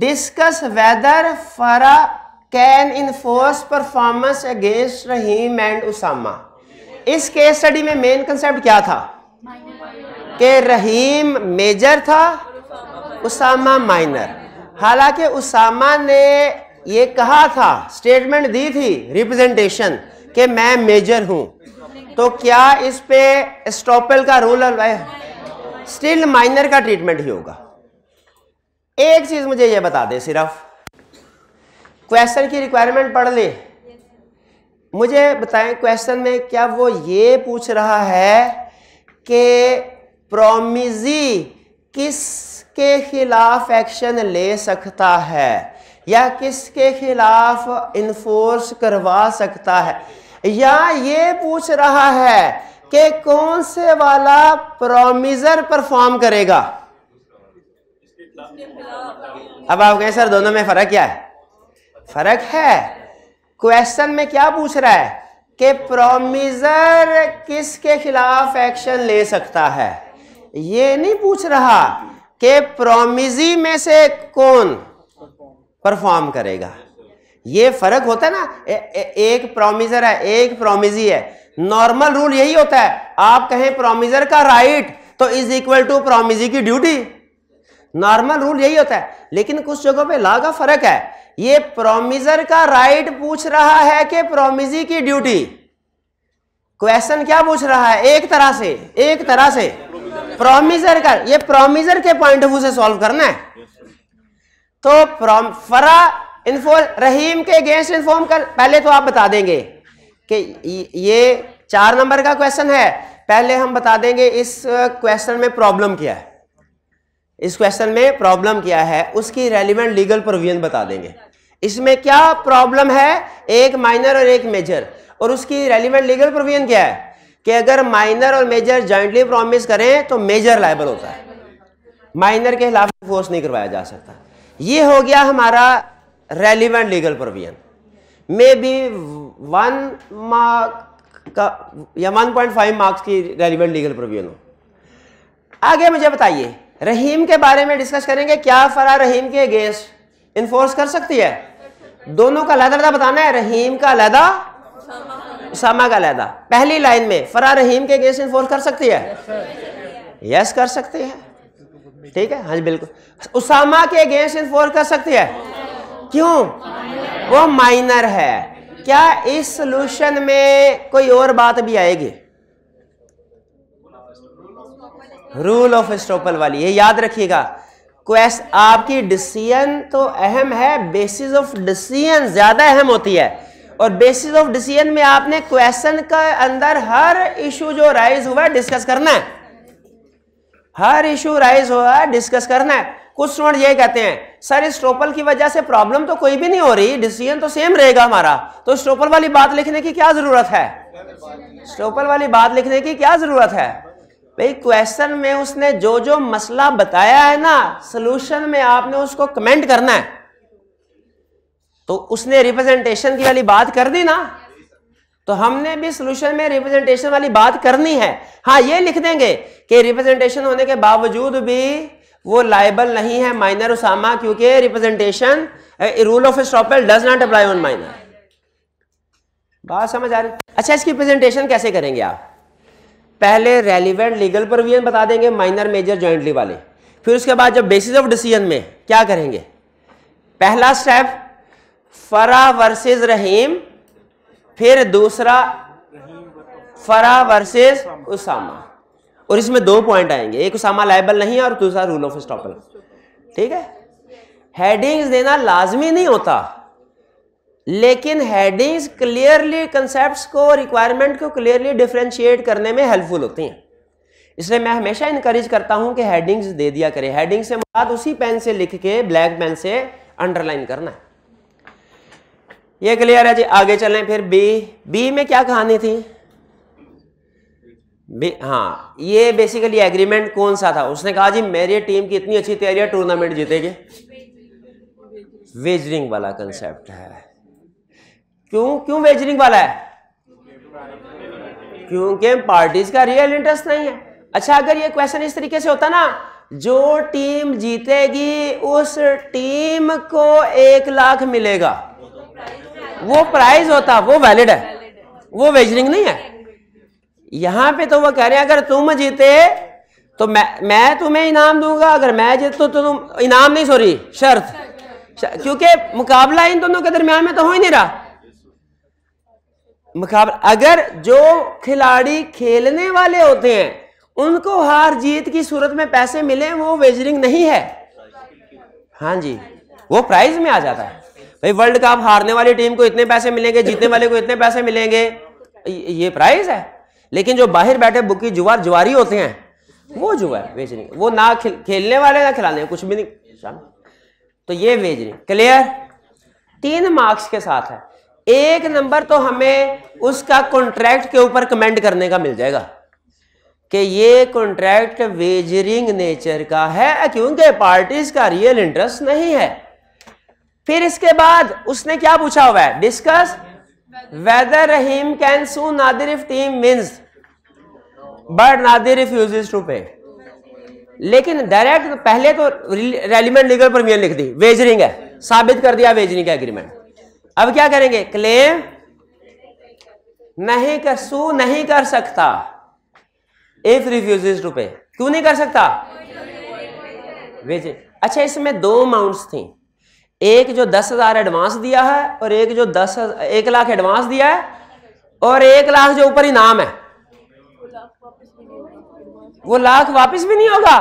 discuss whether Farah can enforce performance against Rahim and Usama इस केस स्टडी में मेन कंसेप्ट क्या था कि रहीम मेजर था उसामा माइनर हालांकि उसामा ने ये कहा था स्टेटमेंट दी थी रिप्रेजेंटेशन कि मैं मेजर हूं तो क्या इस पे स्टॉपल का रोल स्टिल माइनर का ट्रीटमेंट ही होगा एक चीज मुझे ये बता दे सिर्फ क्वेश्चन की रिक्वायरमेंट पढ़ ले मुझे बताएं क्वेश्चन में क्या वो ये पूछ रहा है कि प्रोमिजी किस के खिलाफ एक्शन ले सकता है या किसके खिलाफ इन्फोर्स करवा सकता है या ये पूछ रहा है कि कौन से वाला प्रोमिजर परफॉर्म करेगा अब आप कहें सर दोनों में फर्क क्या है फर्क है क्वेश्चन में क्या पूछ रहा है कि प्रोमिजर किसके खिलाफ एक्शन ले सकता है ये नहीं पूछ रहा कि प्रोमिजी में से कौन परफॉर्म करेगा ये फर्क होता है ना ए, ए, एक प्रोमिजर है एक प्रोमिजी है नॉर्मल रूल यही होता है आप कहें प्रोमिजर का राइट तो इज इक्वल टू प्रोमिजी की ड्यूटी नॉर्मल रूल यही होता है लेकिन कुछ जगहों पे ला का फर्क है ये प्रोमिजर का राइट पूछ रहा है कि प्रोमिजी की ड्यूटी क्वेश्चन क्या पूछ रहा है एक तरह से एक तरह से प्रोमिजर का ये प्रोमिजर के पॉइंट ऑफ व्यू से सॉल्व करना है तो प्रॉम फरा इन्फो रहीम के अगेंस्ट इन्फॉर्म कर पहले तो आप बता देंगे कि ये चार नंबर का क्वेश्चन है पहले हम बता देंगे इस क्वेश्चन में प्रॉब्लम क्या है इस क्वेश्चन में प्रॉब्लम क्या है उसकी रेलिवेंट लीगल प्रोविजन बता देंगे इसमें क्या प्रॉब्लम है एक माइनर और एक मेजर और उसकी रेलिवेंट लीगल प्रोविजन क्या है कि अगर माइनर और मेजर जॉइंटली प्रॉमिस करें तो मेजर लाइबल होता है माइनर के खिलाफ फोर्स नहीं करवाया जा सकता ये हो गया हमारा relevant legal provision may be one mark का या वन पॉइंट फाइव मार्क्स की रेलिवेंट लीगल प्रोविजन हो आगे मुझे बताइए रहीम के बारे में डिस्कस करेंगे क्या फरा रहीम के अगेंस्ट इन्फोर्स कर सकती है दोनों का लहदा बताना है रहीम का लहदा उसामा का लहदा पहली लाइन में फरा रहीम के केस इन्फोर्स कर सकती है यस कर सकती है ठीक है हाँ जी बिल्कुल उसामा के अगेंस्ट इन्फोर्स कर सकती है क्यों वो माइनर है क्या इस सोल्यूशन में कोई और बात भी आएगी रूल ऑफ स्टोपल वाली ये याद रखिएगा क्वेश्चन आपकी डिसीजन तो अहम है बेसिस ऑफ डिसीजन ज़्यादा अहम होती है और बेसिस ऑफ डिसीजन में आपने क्वेश्चन का अंदर हर इशू जो राइज हुआ है डिस्कस करना है हर इशू राइज हुआ है डिस्कस करना है कुछ स्टूडेंट ये कहते हैं सर इस स्टोपल की वजह से प्रॉब्लम तो कोई भी नहीं हो रही डिसीजन तो सेम रहेगा हमारा तो स्टोपल वाली बात लिखने की क्या जरूरत है स्टोपल वाली बात लिखने की क्या जरूरत है भाई क्वेश्चन में उसने जो जो मसला बताया है ना सोल्यूशन में आपने उसको कमेंट करना है तो उसने रिप्रेजेंटेशन की वाली बात कर दी ना तो हमने भी सोल्यूशन में रिप्रेजेंटेशन वाली बात करनी है हाँ ये लिख देंगे कि रिप्रेजेंटेशन होने के बावजूद भी वो लाइबल नहीं है माइनर उसामा क्योंकि representation rule of estoppel does not apply on minor बात समझ आ रही अच्छा इसकी प्रेजेंटेशन कैसे करेंगे आप पहले रेलिवेंट लीगल प्रोविजन बता देंगे माइनर मेजर ज्वाइंटली वाले फिर उसके बाद जब बेसिस ऑफ डिसीजन में क्या करेंगे पहला स्टेप फरा वर्सेस रहीम फिर दूसरा फरा वर्सेस उसामा और इसमें दो पॉइंट आएंगे एक उसामा लाइबल नहीं है और दूसरा रूल ऑफ स्टॉपल ठीक है हेडिंग्स देना लाजमी नहीं होता लेकिन हेडिंग्स क्लियरली कंसेप्ट को रिक्वायरमेंट को क्लियरली डिफ्रेंशिएट करने में हेल्पफुल होती हैं इसलिए मैं हमेशा इंकरेज करता हूं कि हेडिंग्स दे दिया करें हेडिंग से बाद उसी पेन से लिख के ब्लैक पेन से अंडरलाइन करना है ये क्लियर है जी आगे चलें फिर बी बी में क्या कहानी थी बी हाँ ये बेसिकली एग्रीमेंट कौन सा था उसने कहा जी मेरी टीम की इतनी अच्छी तैयारी टूर्नामेंट जीतेगी वेजरिंग वाला कंसेप्ट है क्यों क्यों वेजरिंग वाला है क्योंकि पार्टीज का रियल इंटरेस्ट नहीं है अच्छा अगर ये क्वेश्चन इस तरीके से होता ना जो टीम जीतेगी उस टीम को एक लाख मिलेगा वो प्राइज होता वो वैलिड है वो वेजरिंग नहीं है यहां पे तो वो कह रहे हैं अगर तुम जीते तो मैं मैं तुम्हें इनाम दूंगा अगर मैं जीत तो तुम इनाम नहीं सॉरी शर्त क्योंकि मुकाबला इन दोनों के दरमियान में तो हो ही नहीं रहा मुकाबला अगर जो खिलाड़ी खेलने वाले होते हैं उनको हार जीत की सूरत में पैसे मिले वो वेजरिंग नहीं है हाँ जी वो प्राइज में आ जाता है भाई वर्ल्ड कप हारने वाली टीम को इतने पैसे मिलेंगे जीतने वाले को इतने पैसे मिलेंगे ये प्राइज है लेकिन जो बाहर बैठे बुकी जुआर जुआरी होते हैं वो जुआ है वेजरिंग वो ना खेलने वाले ना खिलाने कुछ भी नहीं तो ये वेजरिंग क्लियर तीन मार्क्स के साथ है एक नंबर तो हमें उसका कॉन्ट्रैक्ट के ऊपर कमेंट करने का मिल जाएगा कि ये कॉन्ट्रैक्ट वेजरिंग नेचर का है क्योंकि पार्टीज का रियल इंटरेस्ट नहीं है फिर इसके बाद उसने क्या पूछा हुआ है discuss whether Rahim can sue Nadir if team means but Nadir refuses to pay लेकिन डायरेक्ट पहले तो रेलिमेंट लीगल प्रीमियर लिख दी वेजरिंग है साबित कर दिया वेजरिंग का एग्रीमेंट अब क्या करेंगे क्लेम नहीं कर सू नहीं कर सकता इफ रिफ्यूज टू पे क्यों नहीं कर सकता वेज अच्छा इसमें दो अमाउंट थी एक जो दस हजार एडवांस दिया है और एक जो दस एक लाख एडवांस दिया है और एक लाख जो ऊपर इनाम है वो लाख वापस भी नहीं होगा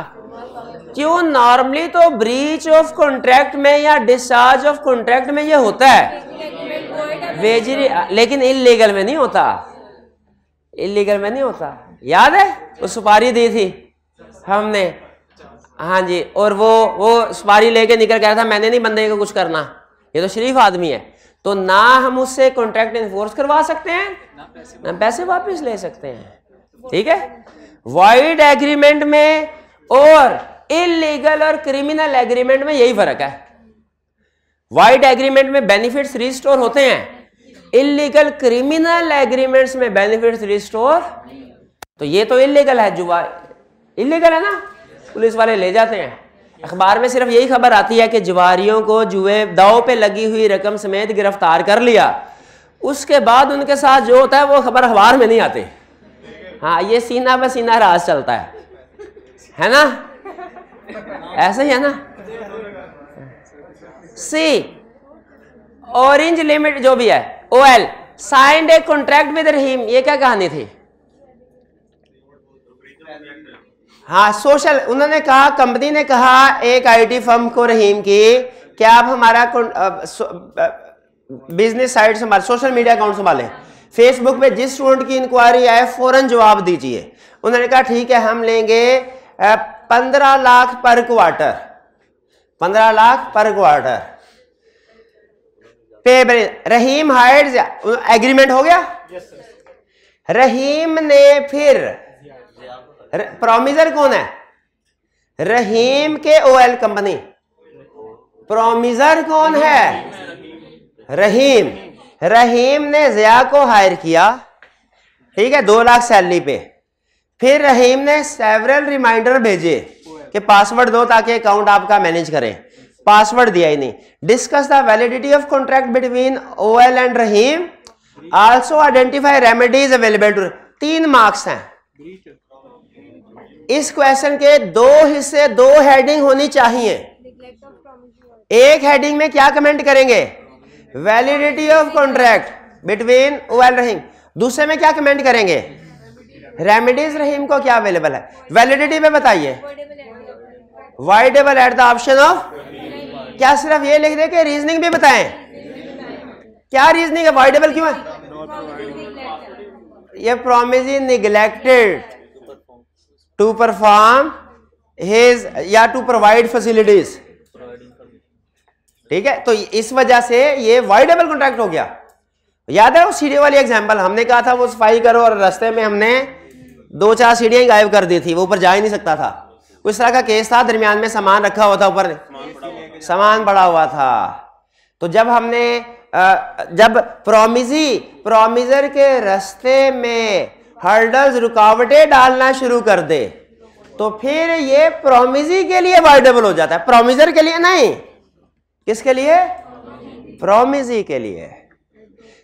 क्यों नॉर्मली तो ब्रीच ऑफ कॉन्ट्रैक्ट में या डिस्चार्ज ऑफ कॉन्ट्रैक्ट में ये होता है वेजरी लेकिन इलीगल में नहीं होता इलीगल में नहीं होता याद है वो सुपारी दी थी हमने हाँ जी और वो वो सुपारी लेके निकल गया था मैंने नहीं बंदे को कुछ करना ये तो शरीफ आदमी है तो ना हम उससे कॉन्ट्रैक्ट इन्फोर्स करवा सकते हैं ना पैसे, वापस ले सकते हैं ठीक है वाइड एग्रीमेंट में और इलीगल और क्रिमिनल एग्रीमेंट में यही फर्क है वाइट एग्रीमेंट में बेनिफिट्स रिस्टोर होते हैं इलीगल क्रिमिनल एग्रीमेंट्स में बेनिफिट्स रिस्टोर तो ये तो इलीगल है जुआ इलीगल है ना पुलिस वाले ले जाते हैं अखबार में सिर्फ यही खबर आती है कि जुआरियों को जुए दाव पे लगी हुई रकम समेत गिरफ्तार कर लिया उसके बाद उनके साथ जो होता है वो खबर अखबार में नहीं आती हाँ ये सीना ब सीना राज चलता है है ना ऐसे ही है ना सी ऑरेंज लिमिट जो भी है O L signed a contract with Rahim ये क्या कहानी थी हाँ सोशल उन्होंने कहा कंपनी ने कहा एक आईटी फर्म को रहीम की क्या आप हमारा बिजनेस साइट संभाल सोशल मीडिया अकाउंट संभालें फेसबुक पे जिस स्टूडेंट की इंक्वायरी आए फौरन जवाब दीजिए उन्होंने कहा ठीक है हम लेंगे पंद्रह लाख पर क्वार्टर पंद्रह लाख पर क्वार्टर पे रहीम हायर एग्रीमेंट हो गया रहीम ने फिर प्रोमिजर कौन है रहीम के ओएल कंपनी प्रोमिजर कौन है रहीम रहीम ने जिया को हायर किया ठीक है दो लाख सैलरी पे फिर रहीम ने सेवरल रिमाइंडर भेजे कि पासवर्ड दो ताकि अकाउंट आपका मैनेज करें पासवर्ड दिया ही नहीं discuss the validity of contract between O L and Rahim also identify remedies available to तीन मार्क्स हैं इस क्वेश्चन के दो हिस्से दो हेडिंग होनी चाहिए एक हेडिंग में क्या कमेंट करेंगे validity of contract between O L Rahim दूसरे में क्या कमेंट करेंगे रेमेडीज रहीम को क्या अवेलेबल है वैलिडिटी में बताइए why at the option of क्या सिर्फ ये लिख दे के रीजनिंग भी बताएं क्या रीजनिंग है वाई टेबल क्यों है ये promise is neglected to perform his या टू प्रोवाइड फैसिलिटीज ठीक है तो इस वजह से ये वाई डबल कॉन्ट्रैक्ट हो गया याद है वो सीढ़ी वाली एग्जाम्पल हमने कहा था वो सफाई करो और रास्ते में हमने दो चार सीढ़ियां गायब कर दी थी वो ऊपर जा ही नहीं सकता था उस तरह का केस था दरमियान में सामान रखा हुआ था ऊपर सामान बढ़ा हुआ था तो जब हमने जब प्रोमिजी प्रोमिजर के रस्ते में हर्डल्स रुकावटें डालना शुरू कर दे तो फिर ये प्रोमिजी के लिए अवॉइडेबल हो जाता है प्रोमिजर के लिए नहीं किसके लिए प्रोमिजी के लिए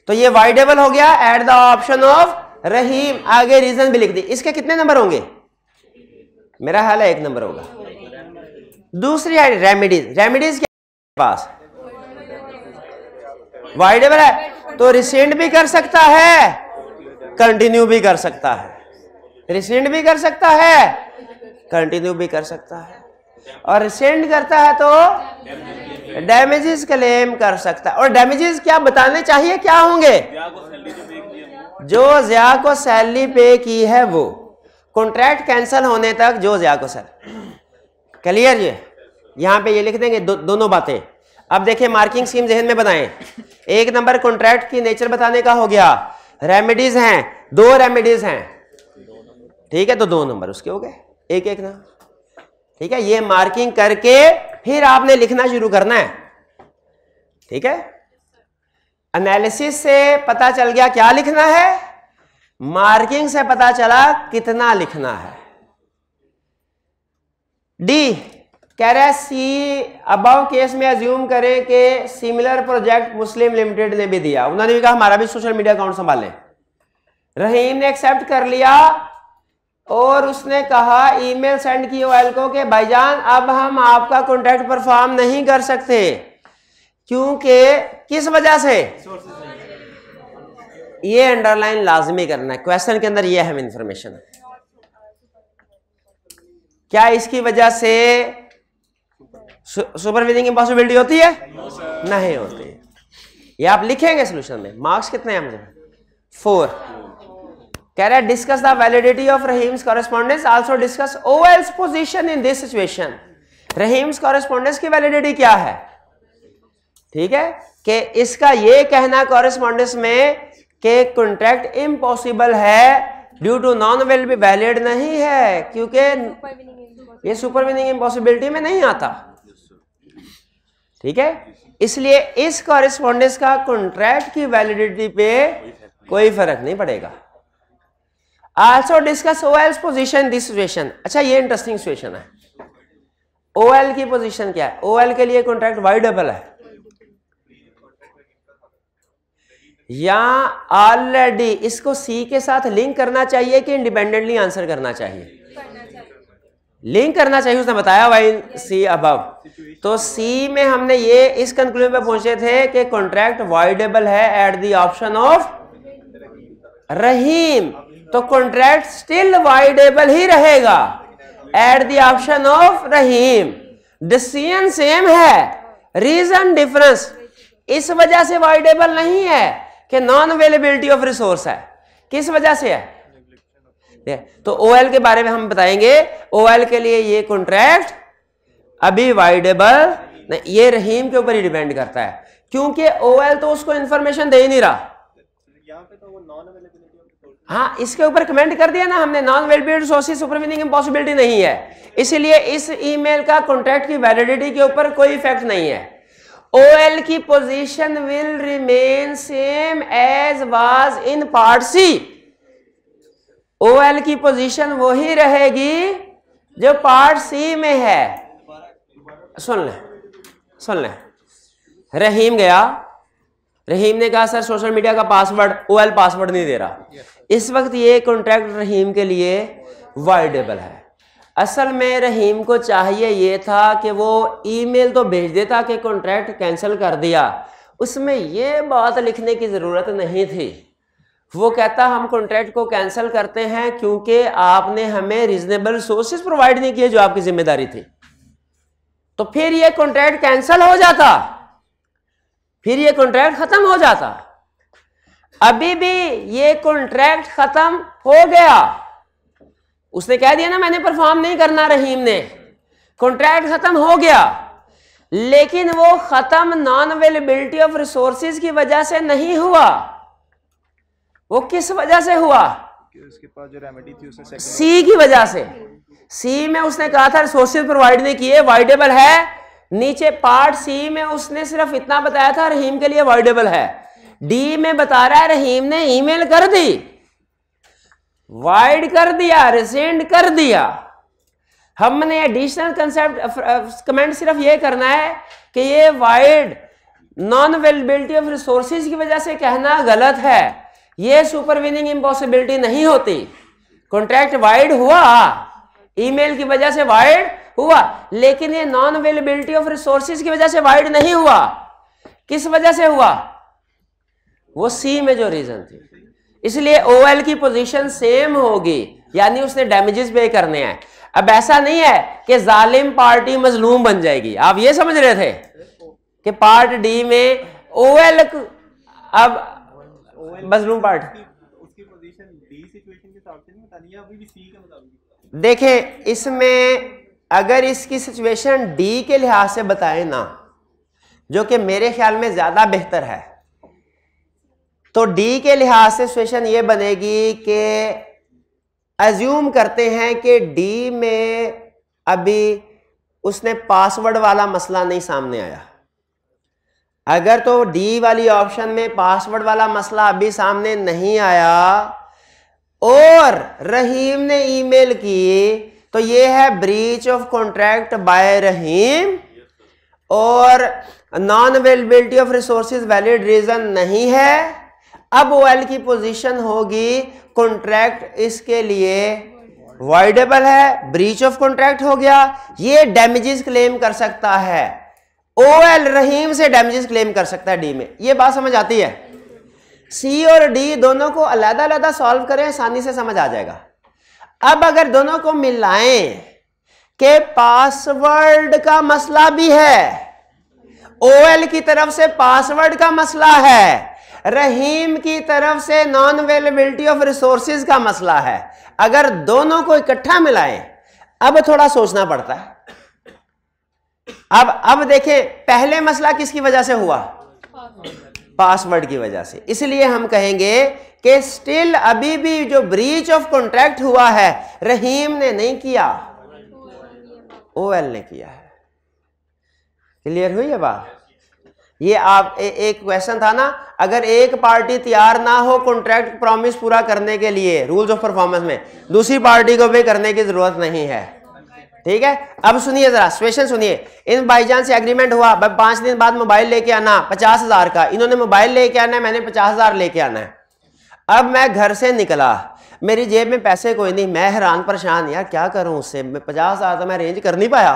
तो ये वाइडेबल हो गया at the option of Rahim आगे रीजन भी लिख दी इसके कितने नंबर होंगे मेरा हाल है एक नंबर होगा दूसरी रेमेडीज रेमेडीज क्या पास वाइडेबल है तो रिसेंट भी कर सकता है कंटिन्यू भी कर सकता है रिसेंट भी कर सकता है कंटिन्यू भी कर सकता है और रिसेंट करता है तो डैमेजेस क्लेम कर सकता है और डैमेजेस क्या बताने चाहिए क्या होंगे जो जिया को सैलरी पे की है वो कॉन्ट्रैक्ट कैंसिल होने तक जो ज्याको सर क्लियर ये यहाँ पे ये लिख देंगे दो, दोनों बातें अब देखिए मार्किंग स्कीम जहन में बनाएं एक नंबर कॉन्ट्रैक्ट की नेचर बताने का हो गया रेमेडीज हैं दो रेमेडीज हैं ठीक है तो दो नंबर उसके हो गए एक एक ना ठीक है ये मार्किंग करके फिर आपने लिखना शुरू करना है ठीक है एनालिसिस से पता चल गया क्या लिखना है मार्किंग से पता चला कितना लिखना है डी कह रहे सी अबव केस में अज्यूम करें कि सिमिलर प्रोजेक्ट मुस्लिम लिमिटेड ने भी दिया उन्होंने भी कहा हमारा भी सोशल मीडिया अकाउंट संभाले रहीम ने एक्सेप्ट कर लिया और उसने कहा ईमेल सेंड की ओएल को कि भाईजान अब हम आपका कॉन्ट्रैक्ट परफॉर्म नहीं कर सकते क्योंकि किस वजह से ये अंडरलाइन लाजमी करना है क्वेश्चन के अंदर ये अहम इंफॉर्मेशन है क्या इसकी वजह से सुपरविजिंग इम्पॉसिबिलिटी होती है नहीं होती ये आप लिखेंगे सोल्यूशन में मार्क्स कितने हैं मुझे फोर कह रहे discuss the validity of Rahim's correspondence also discuss L's position in this situation Rahim's correspondence की वैलिडिटी क्या है ठीक है कि इसका ये कहना कॉरेस्पॉन्डेंस में कि कॉन्ट्रैक्ट इम्पॉसिबल है ड्यू टू नॉन विल भी वैलिड नहीं है क्योंकि ये सुपर विनिंग इम्पॉसिबिलिटी में नहीं आता ठीक है इसलिए इस कॉरिस्पॉन्डेंस का कॉन्ट्रैक्ट की वैलिडिटी पे कोई फर्क नहीं पड़ेगा also discuss O L position this situation अच्छा ये इंटरेस्टिंग सिचुएशन है ओ एल की पोजिशन क्या है ओ एल के लिए कॉन्ट्रैक्ट वाइडेबल है या ऑलरेडी इसको सी के साथ लिंक करना चाहिए कि इंडिपेंडेंटली आंसर करना चाहिए लिंक करना चाहिए उसने बताया भाई सी अब तो सी में हमने ये इस कंक्लूजन पे पहुंचे थे कि कॉन्ट्रैक्ट वाइडेबल है at the option of Rahim तो कॉन्ट्रैक्ट स्टिल वाइडेबल ही रहेगा at the option of Rahim decision same है रीजन डिफरेंस इस वजह से वॉइडेबल नहीं है कि नॉन अवेलेबिलिटी ऑफ रिसोर्स है किस वजह से है तो ओ के बारे में हम बताएंगे ओ के लिए ये कॉन्ट्रैक्ट अभी वाइडेबल ये रहीम के ऊपर ही डिपेंड करता है क्योंकि ओ तो उसको इंफॉर्मेशन दे ही नहीं रहा तो हाँ इसके ऊपर कमेंट कर दिया ना हमने नॉन अवेलेबिलिटी रिसोर्सेज इम्पॉसिबिलिटी नहीं है इसीलिए इस ईमेल का कॉन्ट्रैक्ट की वैलिडिटी के ऊपर कोई इफेक्ट नहीं है ओ एल की position will remain same as was in part C O L की पोजीशन वही रहेगी जो पार्ट सी में है सुन लें सुन लें रहीम गया रहीम ने कहा सर सोशल मीडिया का पासवर्ड ओ एल पासवर्ड नहीं दे रहा इस वक्त ये कॉन्ट्रैक्ट रहीम के लिए वाइडेबल है असल में रहीम को चाहिए ये था कि वो ईमेल तो भेज देता कि कॉन्ट्रैक्ट कैंसिल कर दिया उसमें ये बात लिखने की ज़रूरत नहीं थी वो कहता हम कॉन्ट्रैक्ट को कैंसिल करते हैं क्योंकि आपने हमें रिजनेबल सोर्सेज प्रोवाइड नहीं किए जो आपकी जिम्मेदारी थी तो फिर ये कॉन्ट्रैक्ट कैंसिल हो जाता फिर ये कॉन्ट्रैक्ट खत्म हो जाता अभी भी ये कॉन्ट्रैक्ट खत्म हो गया उसने कह दिया ना मैंने परफॉर्म नहीं करना रहीम ने कॉन्ट्रैक्ट खत्म हो गया लेकिन वो खत्म नॉन अवेलेबिलिटी ऑफ रिसोर्सिस की वजह से नहीं हुआ वो किस वजह से हुआ उसके पास जो रेमेडी थी उसने सी की वजह से सी में उसने कहा था रिसोर्सेज प्रोवाइड नहीं किए अवॉइडेबल है नीचे पार्ट सी में उसने सिर्फ इतना बताया था रहीम के लिए अवॉइडेबल है डी में बता रहा है रहीम ने ईमेल कर दी वाइड कर दिया रिसेंड कर दिया हमने एडिशनल कंसेप्ट कमेंट सिर्फ ये करना है कि ये void non availability of resources की वजह से कहना गलत है ये सुपरविनिंग इम्पॉसिबिलिटी नहीं होती कॉन्ट्रैक्ट वाइड हुआ ईमेल की वजह से वाइड हुआ लेकिन ये नॉन अवेलेबिलिटी ऑफ रिसोर्सिस की वजह से वाइड नहीं हुआ किस वजह से हुआ वो सी में जो रीजन थी इसलिए ओ की पोजीशन सेम होगी यानी उसने डैमेजेस पे करने हैं अब ऐसा नहीं है कि जालिम पार्टी मजलूम बन जाएगी आप ये समझ रहे थे कि पार्ट डी में ओ एल अब मजलूम पार्टी देखें इसमें अगर इसकी सिचुएशन डी के लिहाज से बताए ना जो कि मेरे ख्याल में ज्यादा बेहतर है तो डी के लिहाज से सिचुएशन ये बनेगी कि एज्यूम करते हैं कि डी में अभी उसने पासवर्ड वाला मसला नहीं सामने आया अगर तो डी वाली ऑप्शन में पासवर्ड वाला मसला अभी सामने नहीं आया और रहीम ने ईमेल की तो ये है breach of contract by Rahim और non availability of resources valid reason नहीं है अब ओएल की पोजीशन होगी कॉन्ट्रैक्ट इसके लिए वॉइडेबल है ब्रीच ऑफ कॉन्ट्रैक्ट हो गया ये डैमेजेस क्लेम कर सकता है ओएल रहीम से डैमेजेस क्लेम कर सकता है डी में ये बात समझ आती है सी और डी दोनों को अलग-अलग सॉल्व करें आसानी से समझ आ जाएगा अब अगर दोनों को मिलाएं के पासवर्ड का मसला भी है ओएल की तरफ से पासवर्ड का मसला है रहीम की तरफ से नॉन अवेलेबिलिटी ऑफ रिसोर्स का मसला है अगर दोनों को इकट्ठा मिलाए अब थोड़ा सोचना पड़ता है अब अब देखें पहले मसला किसकी वजह से हुआ पासवर्ड की वजह से इसलिए हम कहेंगे कि स्टिल अभी भी जो ब्रीच ऑफ कॉन्ट्रैक्ट हुआ है रहीम ने नहीं किया ओ ने किया है क्लियर हुई है बात ये आप ए, एक क्वेश्चन था ना अगर एक पार्टी तैयार ना हो कॉन्ट्रैक्ट प्रॉमिस पूरा करने के लिए रूल्स ऑफ परफॉर्मेंस में दूसरी पार्टी को भी करने की जरूरत नहीं है ठीक है अब सुनिए जरा क्वेश्चन सुनिए इन बाईजान एग्रीमेंट हुआ पांच दिन बाद मोबाइल लेके आना पचास हजार का इन्होंने मोबाइल लेके आना है मैंने पचास हजार लेके आना है अब मैं घर से निकला मेरी जेब में पैसे कोई नहीं मैं हैरान परेशान यार क्या करूं उससे मैं पचास हजार तो मैं अरेंज कर नहीं पाया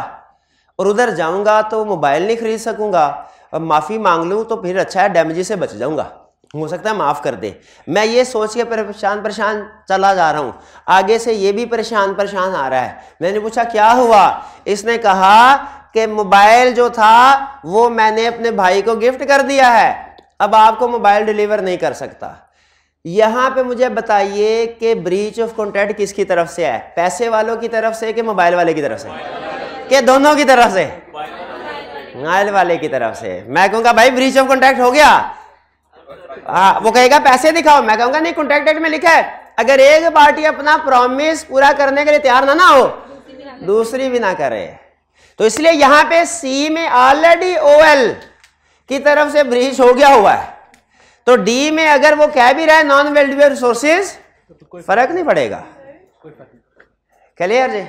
और उधर जाऊंगा तो मोबाइल नहीं खरीद सकूंगा अब माफ़ी मांग लूँ तो फिर अच्छा है डैमेज से बच जाऊँगा हो सकता है माफ़ कर दे मैं ये सोच के परेशान परेशान चला जा रहा हूँ आगे से ये भी परेशान परेशान आ रहा है मैंने पूछा क्या हुआ इसने कहा कि मोबाइल जो था वो मैंने अपने भाई को गिफ्ट कर दिया है अब आपको मोबाइल डिलीवर नहीं कर सकता यहाँ पे मुझे बताइए कि ब्रीच ऑफ कॉन्ट्रैक्ट किसकी तरफ से है पैसे वालों की तरफ से कि मोबाइल वाले की तरफ से कि दोनों की तरफ से माइल वाले की तरफ से मैं कहूंगा भाई ब्रीच ऑफ कॉन्ट्रैक्ट हो गया हाँ वो कहेगा पैसे दिखाओ मैं कहूंगा नहीं कॉन्ट्रैक्ट एक्ट में लिखा है अगर एक पार्टी अपना प्रॉमिस पूरा करने के लिए तैयार ना ना हो दूसरी भी ना करे तो इसलिए यहां पे सी में ऑलरेडी ओ एल की तरफ से ब्रीच हो गया हुआ है तो डी में अगर वो कह भी रहा है नॉन वेल्डेबल रिसोर्सेज फर्क नहीं पड़ेगा क्लियर जी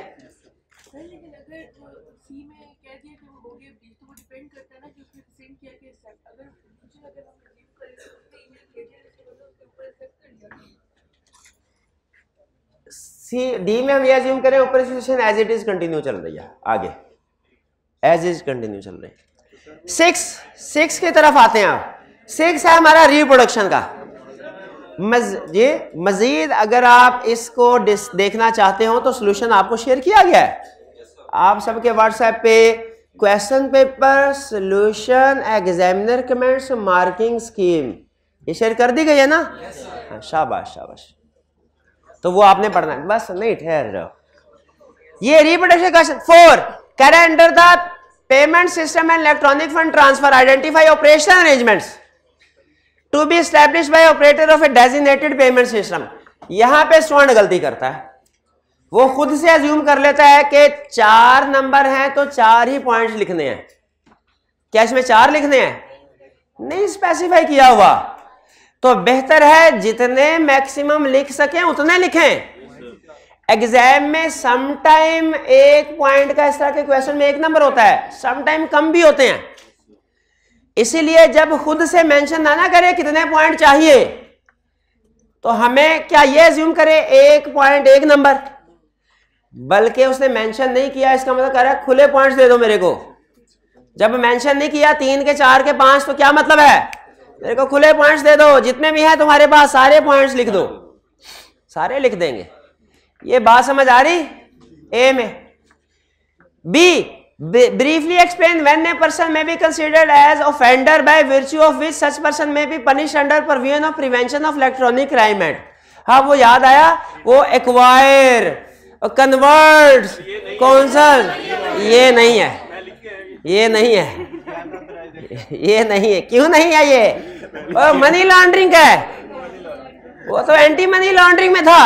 सी डी में हम ये एज्यूम करें ऊपर situation as it is continue चल रही है आगे एज इज कंटिन्यू चल रही सिक्स सिक्स की तरफ आते हैं आप सिक्स है हमारा रिप्रोडक्शन का मज, ये मजीद अगर आप इसको देखना चाहते हो तो सोल्यूशन आपको शेयर किया गया है आप सबके व्हाट्सएप पे question paper solution examiner comments marking scheme ये शेयर कर दी गई है ना हाँ, शाबाश शाबाश तो वो आपने पढ़ना है बस नहीं ठहर जाओ ये रिपोर्टेशन question four can enter the payment system and electronic fund transfer identify operational arrangements to be establish by operator of a designated payment system यहां पे स्वर्ण गलती करता है वो खुद से अज्यूम कर लेता है कि चार नंबर हैं तो चार ही पॉइंट्स लिखने हैं क्या इसमें चार लिखने हैं नहीं स्पेसिफाई किया हुआ तो बेहतर है जितने मैक्सिमम लिख सके उतने लिखें एग्जाम में समटाइम एक पॉइंट का इस तरह के क्वेश्चन में एक नंबर होता है समटाइम कम भी होते हैं इसीलिए जब खुद से मेंशन ना ना करें कितने पॉइंट चाहिए तो हमें क्या ये ज्यूम करें एक पॉइंट एक नंबर बल्कि उसने मेंशन नहीं किया इसका मतलब कह रहा है खुले पॉइंट्स दे दो मेरे को जब मेंशन नहीं किया तीन के चार के पांच तो क्या मतलब है मेरे को खुले पॉइंट्स दे दो जितने भी हैं तुम्हारे पास सारे पॉइंट्स लिख दो सारे लिख देंगे ये बात समझ आ रही ए में B briefly explain when a person may be considered as offender by virtue of which such person may be punished under provision of prevention of electronic crime act हाँ वो याद आया वो एक्वायर कन्वर्ट कौंसल ये नहीं है ये नहीं है <laughs> ये नहीं है क्यों नहीं है ये मनी लॉन्ड्रिंग का है वो तो एंटी मनी लॉन्ड्रिंग में था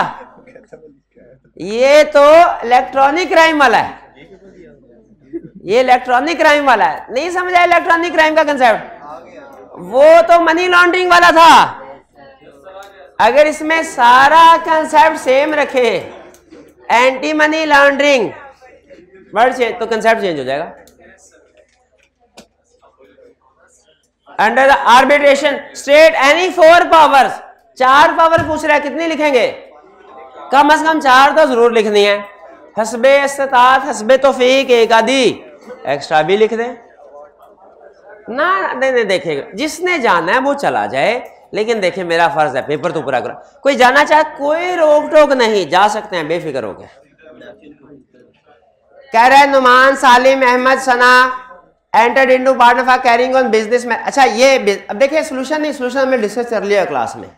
ये तो इलेक्ट्रॉनिक क्राइम वाला है ये इलेक्ट्रॉनिक क्राइम वाला है नहीं समझा इलेक्ट्रॉनिक क्राइम का कंसेप्ट वो तो मनी लॉन्ड्रिंग वाला था अगर इसमें सारा कंसेप्ट सेम रखे anti money laundering word change तो कंसेप्ट चेंज हो जाएगा under the arbitration state any four powers चार पावर पूछ रहा है कितनी लिखेंगे कम से कम चार तो जरूर लिखनी है हसबे इस्तात हसबे तोफीक एक आदि एक्स्ट्रा भी लिख दें ना नहीं देखेगा जिसने जाना है वो चला जाए लेकिन देखिए मेरा फर्ज है पेपर तो पूरा करो कोई जाना चाहे कोई रोक टोक नहीं जा सकते हैं बेफिक्र होकर कह रहे Numan Salim Ahmed Sana entered into part of are carrying on business में अच्छा ये अब देखिए सोल्यूशन नहीं सोल्यूशन हमने डिस्कस कर लिया क्लास में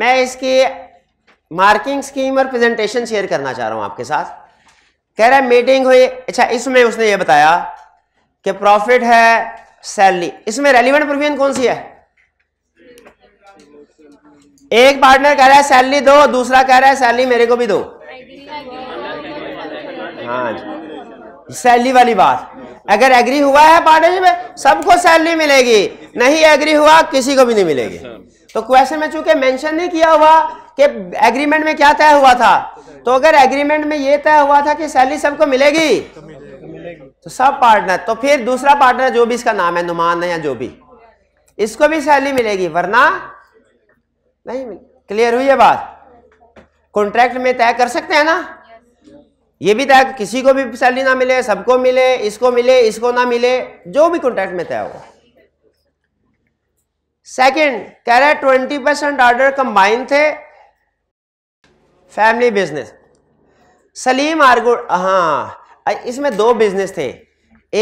मैं इसकी मार्किंग स्कीम और प्रेजेंटेशन शेयर करना चाह रहा हूँ आपके साथ कह रहा है मीटिंग हुई अच्छा इसमें उसने ये बताया कि प्रॉफिट है सैलरी इसमें रेलिवेंट प्रोविजन कौन सी है एक पार्टनर कह रहा है सैलरी दो दूसरा कह रहा है सैलरी मेरे को भी दो हाँ सैलरी वाली बात अगर एग्री हुआ है पार्टनरशिप में सबको सैलरी मिलेगी नहीं एग्री हुआ किसी को भी नहीं मिलेगी तो क्वेश्चन में चूंकि मेंशन नहीं किया हुआ कि एग्रीमेंट में क्या तय हुआ था तो अगर एग्रीमेंट में यह तय हुआ था कि सैलरी सबको मिलेगी तो सब पार्टनर तो फिर दूसरा पार्टनर जो भी इसका नाम है नुमान है या जो भी इसको भी सैलरी मिलेगी वरना नहीं क्लियर हुई है बात कॉन्ट्रैक्ट में तय कर सकते हैं ना ये भी तय किसी को भी सैलरी ना मिले सबको मिले इसको मिले इसको ना मिले जो भी कॉन्ट्रैक्ट में तय वो सेकंड कह रहे ट्वेंटी परसेंट ऑर्डर कंबाइन थे फैमिली बिजनेस सलीम आर्गुड हाँ इसमें दो बिजनेस थे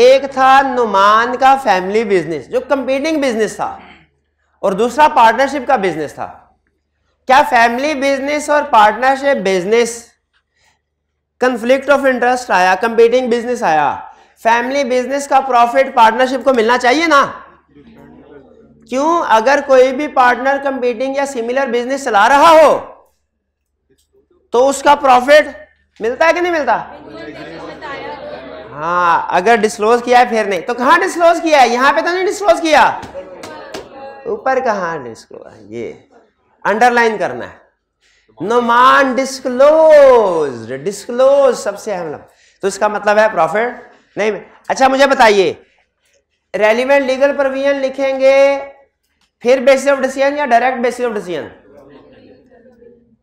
एक था नुमान का फैमिली बिजनेस जो कंपीटिंग बिजनेस था और दूसरा पार्टनरशिप का बिजनेस था क्या फैमिली बिजनेस और partnership business conflict of interest आया कंपीटिंग बिजनेस आया फैमिली बिजनेस का प्रॉफिट पार्टनरशिप को मिलना चाहिए ना क्यों अगर कोई भी पार्टनर कंपीटिंग या सिमिलर बिजनेस चला रहा हो तो उसका प्रॉफिट मिलता है कि नहीं मिलता हाँ अगर डिस्क्लोज किया है फिर नहीं तो कहां डिस्क्लोज किया है यहां पे तो नहीं डिस्क्लोज किया ऊपर कहां डिस्क्लोज ये अंडरलाइन करना है नुमान डिस्कलोज डिस्कलोज सबसे अहम तो इसका मतलब है प्रॉफिट नहीं अच्छा मुझे बताइए रेलिवेंट लीगल प्रोविजन लिखेंगे फिर बेसिस ऑफ डिसीजन या डायरेक्ट बेसिस ऑफ डिसीजन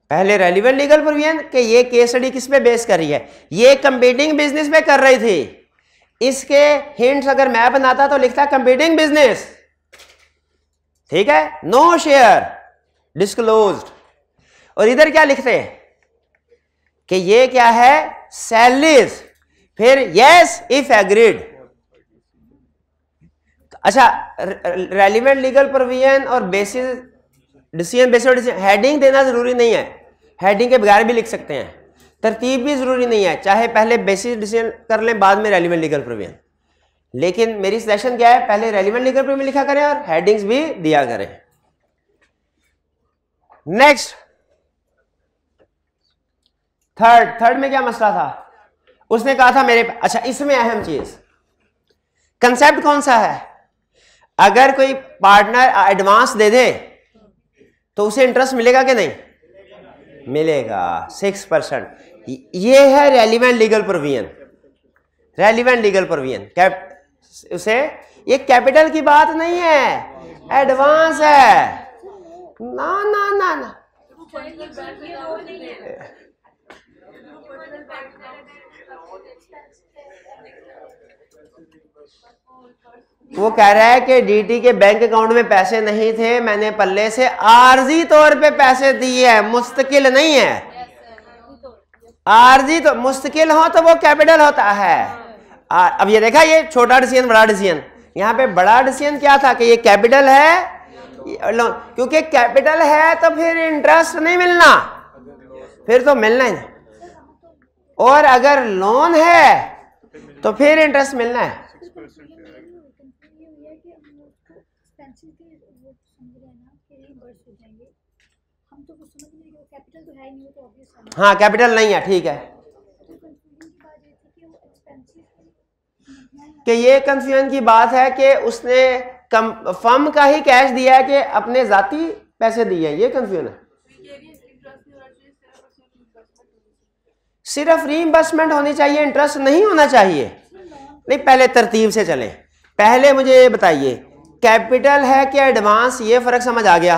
पहले रेलिवेंट लीगल प्रोविजन के ये केस स्टडी किस पे बेस कर रही है ये कंपीटिंग बिजनेस पे कर रही थी इसके हिंट्स अगर मैं बनाता तो लिखता कंपीटिंग बिजनेस ठीक है नो शेयर डिस्क्लोज्ड और इधर क्या लिखते हैं कि ये क्या है सैलरीज फिर यस इफ एग्रीड अच्छा रेलिवेंट लीगल प्रोविजन और बेसिस डिसीजन बेसिस हेडिंग देना जरूरी नहीं है हेडिंग के बगैर भी लिख सकते हैं तरतीब भी जरूरी नहीं है चाहे पहले बेसिस डिसीजन कर लें बाद में रेलिवेंट लीगल प्रोविजन लेकिन मेरी सजेशन क्या है पहले रेलिवेंट लीगल प्रोविजन लिखा करें और हेडिंग्स भी दिया करें नेक्स्ट थर्ड थर्ड में क्या मसला था उसने कहा था मेरे अच्छा इसमें अहम चीज कंसेप्ट कौन सा है अगर कोई पार्टनर एडवांस दे दे तो उसे इंटरेस्ट मिलेगा कि नहीं मिलेगा सिक्स परसेंट ये है relevant legal provision relevant legal provision cap उसे ये कैपिटल की बात नहीं है एडवांस है ना ना ना ना वो कह रहा है कि डीटी के बैंक अकाउंट में पैसे नहीं थे मैंने पल्ले से आरजी तौर पे पैसे दिए हैं मुस्तकिल नहीं है आरजी तो मुस्तकिल हो तो वो कैपिटल होता है आ, अब ये देखा ये छोटा डिसीजन बड़ा डिसीजन यहाँ पे बड़ा डिसीजन क्या था कि ये कैपिटल है क्योंकि कैपिटल है तो फिर इंटरेस्ट नहीं मिलना फिर तो मिलना ही नहीं और अगर लोन है तो फिर इंटरेस्ट मिलना है हाँ कैपिटल नहीं है ठीक है कि ये कंफ्यूजन की बात है कि उसने फर्म का ही कैश दिया है कि अपने जाती पैसे दिए हैं ये कंफ्यूजन है सिर्फ रीइम्बर्समेंट होनी चाहिए इंटरेस्ट नहीं होना चाहिए नहीं पहले तरतीब से चलें पहले मुझे ये बताइए कैपिटल है कि एडवांस ये फ़र्क समझ आ गया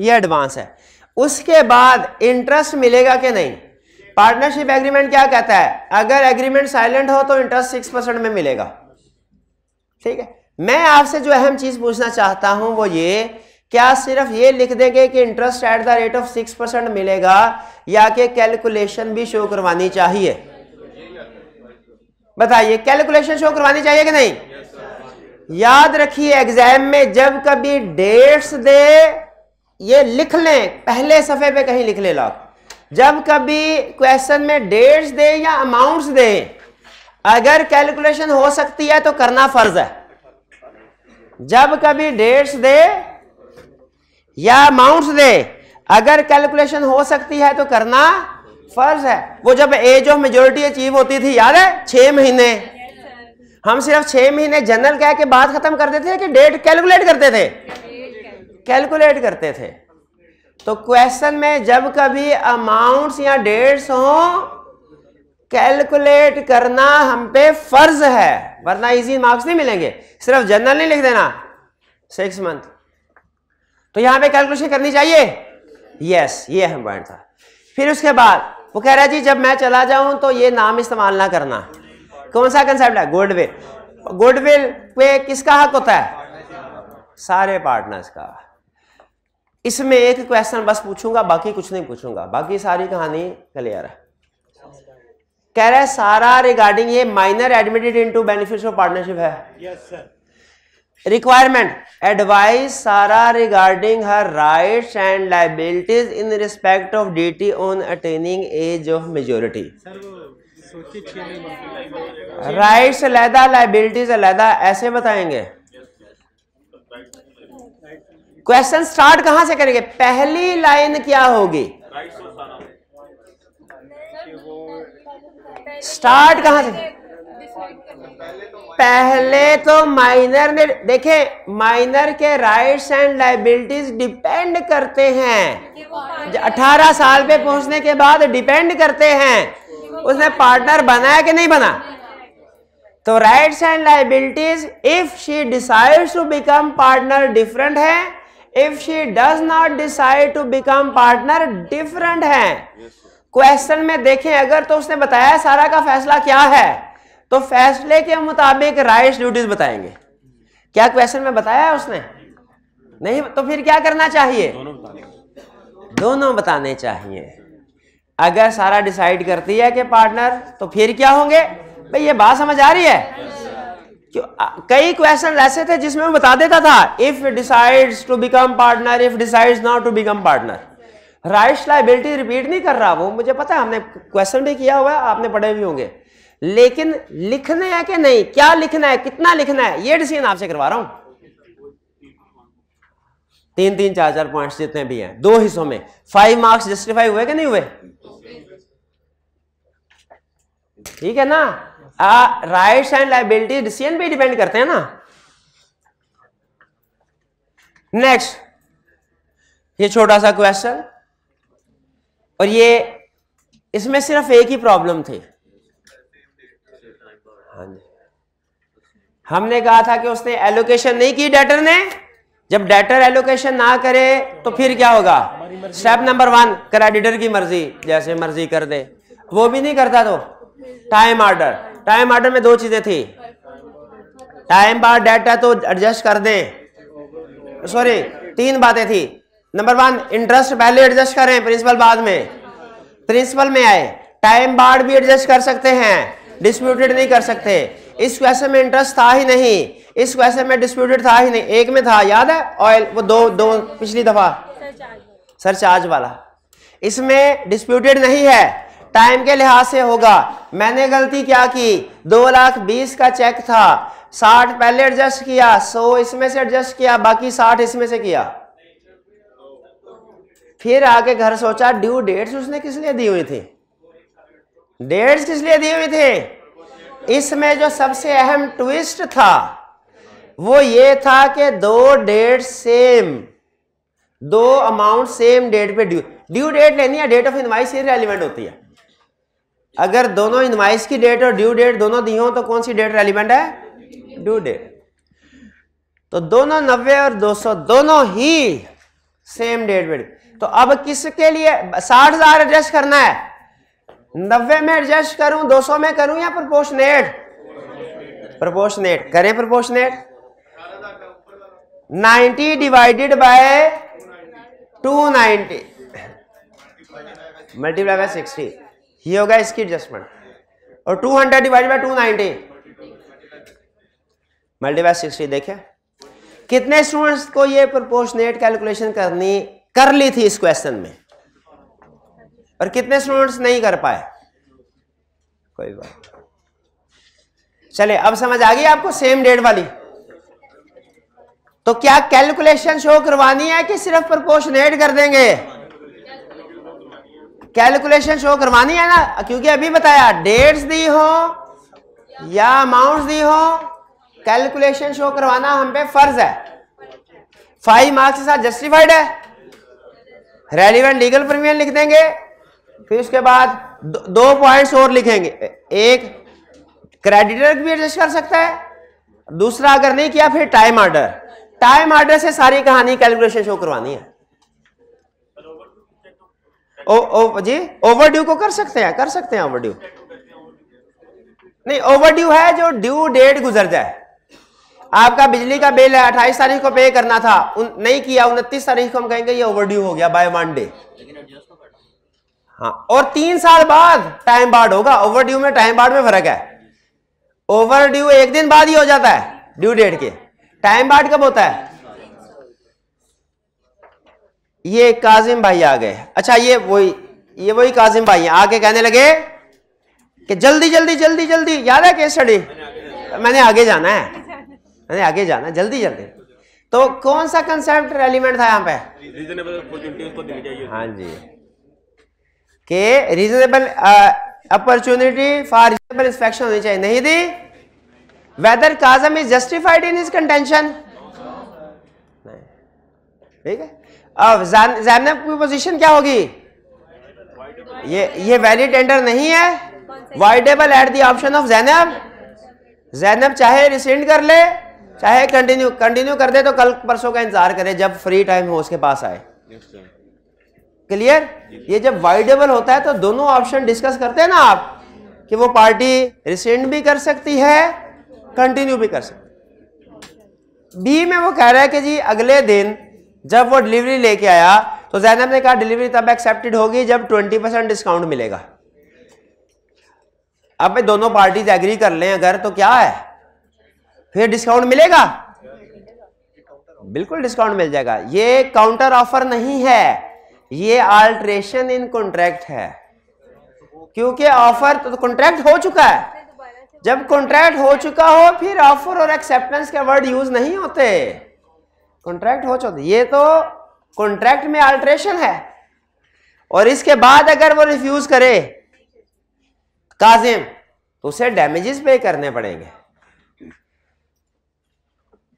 ये एडवांस है उसके बाद इंटरेस्ट मिलेगा कि नहीं पार्टनरशिप एग्रीमेंट क्या कहता है अगर एग्रीमेंट साइलेंट हो तो इंटरेस्ट सिक्स परसेंट में मिलेगा ठीक है मैं आपसे जो अहम चीज़ पूछना चाहता हूं वो ये क्या सिर्फ ये लिख देंगे कि interest at the rate of six percent मिलेगा या कि कैलकुलेशन भी शो करवानी चाहिए बताइए कैलकुलेशन शो करवानी चाहिए कि नहीं याद रखिए एग्जाम में जब कभी डेट्स दे ये लिख लें पहले सफे पे कहीं लिख ले लो जब कभी क्वेश्चन में डेट्स दे या अमाउंट्स दे अगर कैलकुलेशन हो सकती है तो करना फर्ज है जब कभी डेट्स दे या अमाउंट्स दे अगर कैलकुलेशन हो सकती है तो करना फर्ज है वो जब एज ऑफ मेजोरिटी अचीव होती थी याद है छह महीने हम सिर्फ छह महीने जनरल कह के बात खत्म करते थे कि डेट कैलकुलेट करते थे कैलकुलेट करते थे तो क्वेश्चन में जब कभी अमाउंट्स या डेट्स हो कैलकुलेट करना हम पे फर्ज है वरना इजी मार्क्स नहीं मिलेंगे सिर्फ जनरल नहीं लिख देना सिक्स मंथ तो यहां पे कैलकुलेशन करनी चाहिए यस ये हम पॉइंट था फिर उसके बाद वो कह रहा है जी जब मैं चला जाऊं तो ये नाम इस्तेमाल ना करना कौन सा कंसेप्ट है गुडविल गुडविल पे किसका हक होता है सारे पार्टनर्स का इसमें एक क्वेश्चन बस पूछूंगा बाकी कुछ नहीं पूछूंगा बाकी सारी कहानी क्लियर है कह रहा है सारा रिगार्डिंग ये minor admitted into beneficial partnership है yes yes, sir requirement advice सारा regarding her right and liabilities in respect of duty on attaining age of majority right अलहदा लाइबिलिटीज अलहदा ऐसे बताएंगे क्वेश्चन स्टार्ट कहां से करेंगे पहली लाइन क्या होगी तो स्टार्ट कहां से पहले तो माइनर ने देखे माइनर के राइट्स एंड लाइबिलिटीज डिपेंड करते हैं 18 साल पे पहुंचने के बाद डिपेंड करते हैं उसने पार्टनर बनाया कि नहीं बना तो rights and liabilities if she decides to become partner different है if she does not decide to become partner different है क्वेश्चन में देखें अगर तो उसने बताया सारा का फैसला क्या है तो फैसले के मुताबिक राइट ड्यूटीज बताएंगे क्या क्वेश्चन में बताया है उसने नहीं तो फिर क्या करना चाहिए दोनों बताने बताने चाहिए अगर सारा डिसाइड करती है कि पार्टनर तो फिर क्या होंगे भाई ये बात समझ आ रही है क्यों कई क्वेश्चन ऐसे थे जिसमें बता देता था if decides to become partner if decides not to become partner rights liability repeat नहीं कर रहा वो मुझे पता है हमने क्वेश्चन भी किया हुआ है आपने पढ़े भी होंगे लेकिन लिखना है कि नहीं क्या लिखना है कितना लिखना है ये डिसीजन आपसे करवा रहा हूं तीन तीन चार चार पॉइंट्स जितने भी हैं दो हिस्सों में फाइव मार्क्स जस्टिफाई हुए कि नहीं हुए ठीक है ना राइट्स एंड लाइबिलिटी डिसीजन भी डिपेंड करते हैं ना नेक्स्ट ये छोटा सा क्वेश्चन और ये इसमें सिर्फ एक ही प्रॉब्लम थी हाँ जी हमने कहा था कि उसने एलोकेशन नहीं की डेटर ने जब डेटर एलोकेशन ना करे तो फिर क्या होगा स्टेप नंबर वन क्रेडिटर की मर्जी जैसे मर्जी कर दे वो भी नहीं करता तो टाइम ऑर्डर टाइम ऑर्डर में दो चीजें थी टाइम बार डेटा तो एडजस्ट कर दे सॉरी तीन बातें थी नंबर वन इंटरेस्ट पहले एडजस्ट करें प्रिंसिपल बाद में प्रिंसिपल में आए टाइम बार भी एडजस्ट कर सकते हैं डिस्प्यूटेड नहीं कर सकते इस क्वेश्चन में इंटरेस्ट था ही नहीं इस क्वेश्चन में डिस्प्यूटेड था ही नहीं एक में था याद है ऑयल वो दो दो पिछली दफा सरचार्ज वाला इसमें डिस्प्यूटेड नहीं है टाइम के लिहाज से होगा मैंने गलती क्या की दो लाख बीस का चेक था साठ पहले एडजस्ट किया सौ इसमें से एडजस्ट किया बाकी साठ इसमें से किया फिर आके घर सोचा ड्यू डेट्स उसने किस लिए दी हुई थी डेट्स किस लिए दिए हुए थे इसमें जो सबसे अहम ट्विस्ट था वो ये था कि दो डेट सेम दो अमाउंट सेम डेट पे ड्यू ड्यू डेट लेनी है डेट ऑफ इनवाइस ये रेलिवेंट होती है अगर दोनों इन्वाइस की डेट और ड्यू डेट दोनों दी हो तो कौन सी डेट रेलिवेंट है ड्यू डेट तो दोनों नब्बे और 200 दोनों ही सेम डेट पे तो अब किसके लिए साठ हजार एडजस्ट करना है नब्बे में एडजस्ट करूं दो सौ में करूं या प्रपोर्शनेट प्रपोर्शनेट करें proportionate ninety divided by two ninety multiply by sixty ही होगा इसकी एडजस्टमेंट और two hundred divide by two ninety multiply sixty देखे कितने स्टूडेंट्स को ये प्रपोर्शनेट कैलकुलेशन करनी कर ली थी इस क्वेश्चन में पर कितने स्टूडेंट्स नहीं कर पाए कोई बात चले अब समझ आ गई आपको सेम डेट वाली तो क्या कैलकुलेशन शो करवानी है कि सिर्फ प्रपोर्शन कर देंगे कैलकुलेशन शो करवानी है ना क्योंकि अभी बताया डेट्स दी हो या अमाउंट दी हो कैलकुलेशन शो करवाना हम पे फर्ज है फाइव मार्क्स के साथ जस्टिफाइड है रेलिवेंट लीगल प्रीमियम लिख देंगे फिर उसके बाद दो पॉइंट्स और लिखेंगे एक क्रेडिटर भी एडजस्ट कर सकता है दूसरा अगर नहीं किया फिर टाइम ऑर्डर टाइम ऑर्डर से सारी कहानी कैलकुलेशन शो करवानी है ओ, ओ, जी ओवरड्यू को कर सकते हैं कर सकते हैं ओवरड्यू नहीं ओवरड्यू है जो ड्यू डेट गुजर जाए आपका बिजली का बिल है अट्ठाईस तारीख को पे करना था उन, नहीं किया उनतीस तारीख को हम कहेंगे ये ओवरड्यू हो गया बाय वन डे हाँ और तीन साल बाद टाइम बार्ड होगा ओवर ड्यू में टाइम बार्ड में फर्क है ओवरड्यू एक दिन बाद ही हो जाता है ड्यू डेट के टाइम बार्ड कब होता है ये काजिम भाई आ गए अच्छा ये वही ये वही काजिम भाई आके कहने लगे कि जल्दी जल्दी जल्दी जल्दी याद है केस स्टडी मैंने आगे जाना है मैंने आगे जाना है जल्दी जल्दी तो कौन सा कंसेप्ट रेलिमेंट था यहाँ पे रीजनेबल हाँ जी कि reasonable opportunity for reasonable inspection होनी चाहिए नहीं दी वेदर काजम is justified in is contention ठीक है अब जैनब की पोजीशन क्या होगी ये ये वैलिड टेंडर नहीं है voidable at the option of Zainab Zainab चाहे रिसेंड कर ले चाहे कंटिन्यू कंटिन्यू कर दे तो कल परसों का इंतजार करे जब फ्री टाइम हो उसके पास आए क्लियर ये जब वाइडेबल होता है तो दोनों ऑप्शन डिस्कस करते हैं ना आप कि वो पार्टी रिसेंट भी कर सकती है कंटिन्यू भी कर सकती बी में वो कह रहा है कि जी अगले दिन जब वो डिलीवरी लेके आया तो जैनब ने कहा डिलीवरी तब एक्सेप्टेड होगी जब 20 परसेंट डिस्काउंट मिलेगा अब दोनों पार्टीज एग्री कर लें अगर तो क्या है फिर डिस्काउंट मिलेगा बिल्कुल डिस्काउंट मिल जाएगा ये काउंटर ऑफर नहीं है ये आल्ट्रेशन इन कॉन्ट्रैक्ट है क्योंकि ऑफर तो कॉन्ट्रैक्ट हो चुका है जब कॉन्ट्रैक्ट हो चुका हो फिर ऑफर और एक्सेप्टेंस के वर्ड यूज नहीं होते कॉन्ट्रैक्ट हो चुका ये तो कॉन्ट्रैक्ट में अल्ट्रेशन है और इसके बाद अगर वो रिफ्यूज करे काजिम तो उसे डैमेजेस पे करने पड़ेंगे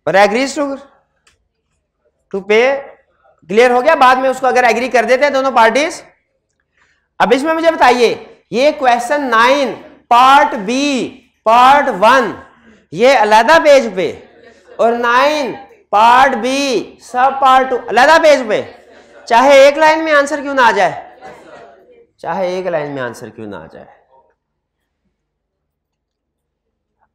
पर agrees to to pay clear हो गया बाद में उसको अगर एग्री कर देते हैं दोनों पार्टीज अब इसमें मुझे बताइए ये question nine part B part one ये अलहदा पेज पे और nine part B sub part two अलहदा पेज पे चाहे एक लाइन में आंसर क्यों ना आ जाए चाहे एक लाइन में आंसर क्यों ना आ जाए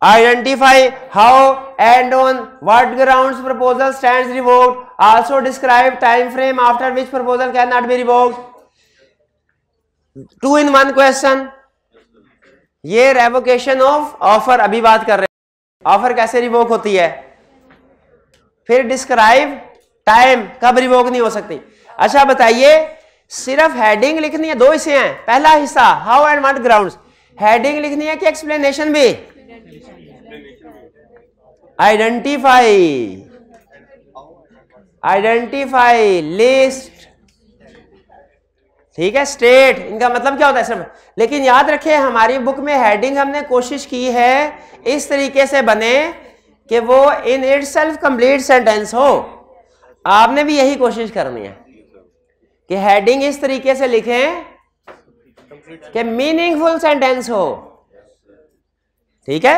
identify how and on what grounds proposal stands revoked also describe time frame after which proposal cannot be revoked two in one question ये रेवोकेशन ऑफ ऑफर अभी बात कर रहे हैं ऑफर कैसे रिवोक होती है फिर डिस्क्राइब टाइम कब रिवोक नहीं हो सकती अच्छा बताइए सिर्फ हेडिंग लिखनी है दो हिस्से हैं पहला हिस्सा how and what grounds heading लिखनी है कि एक्सप्लेनेशन भी आइडेंटिफाई आइडेंटिफाई लिस्ट ठीक है स्टेट इनका मतलब क्या होता है सर लेकिन याद रखें हमारी बुक में हेडिंग हमने कोशिश की है इस तरीके से बने कि वो in itself complete sentence हो आपने भी यही कोशिश करनी है कि हेडिंग इस तरीके से लिखें कि मीनिंगफुल सेंटेंस हो ठीक है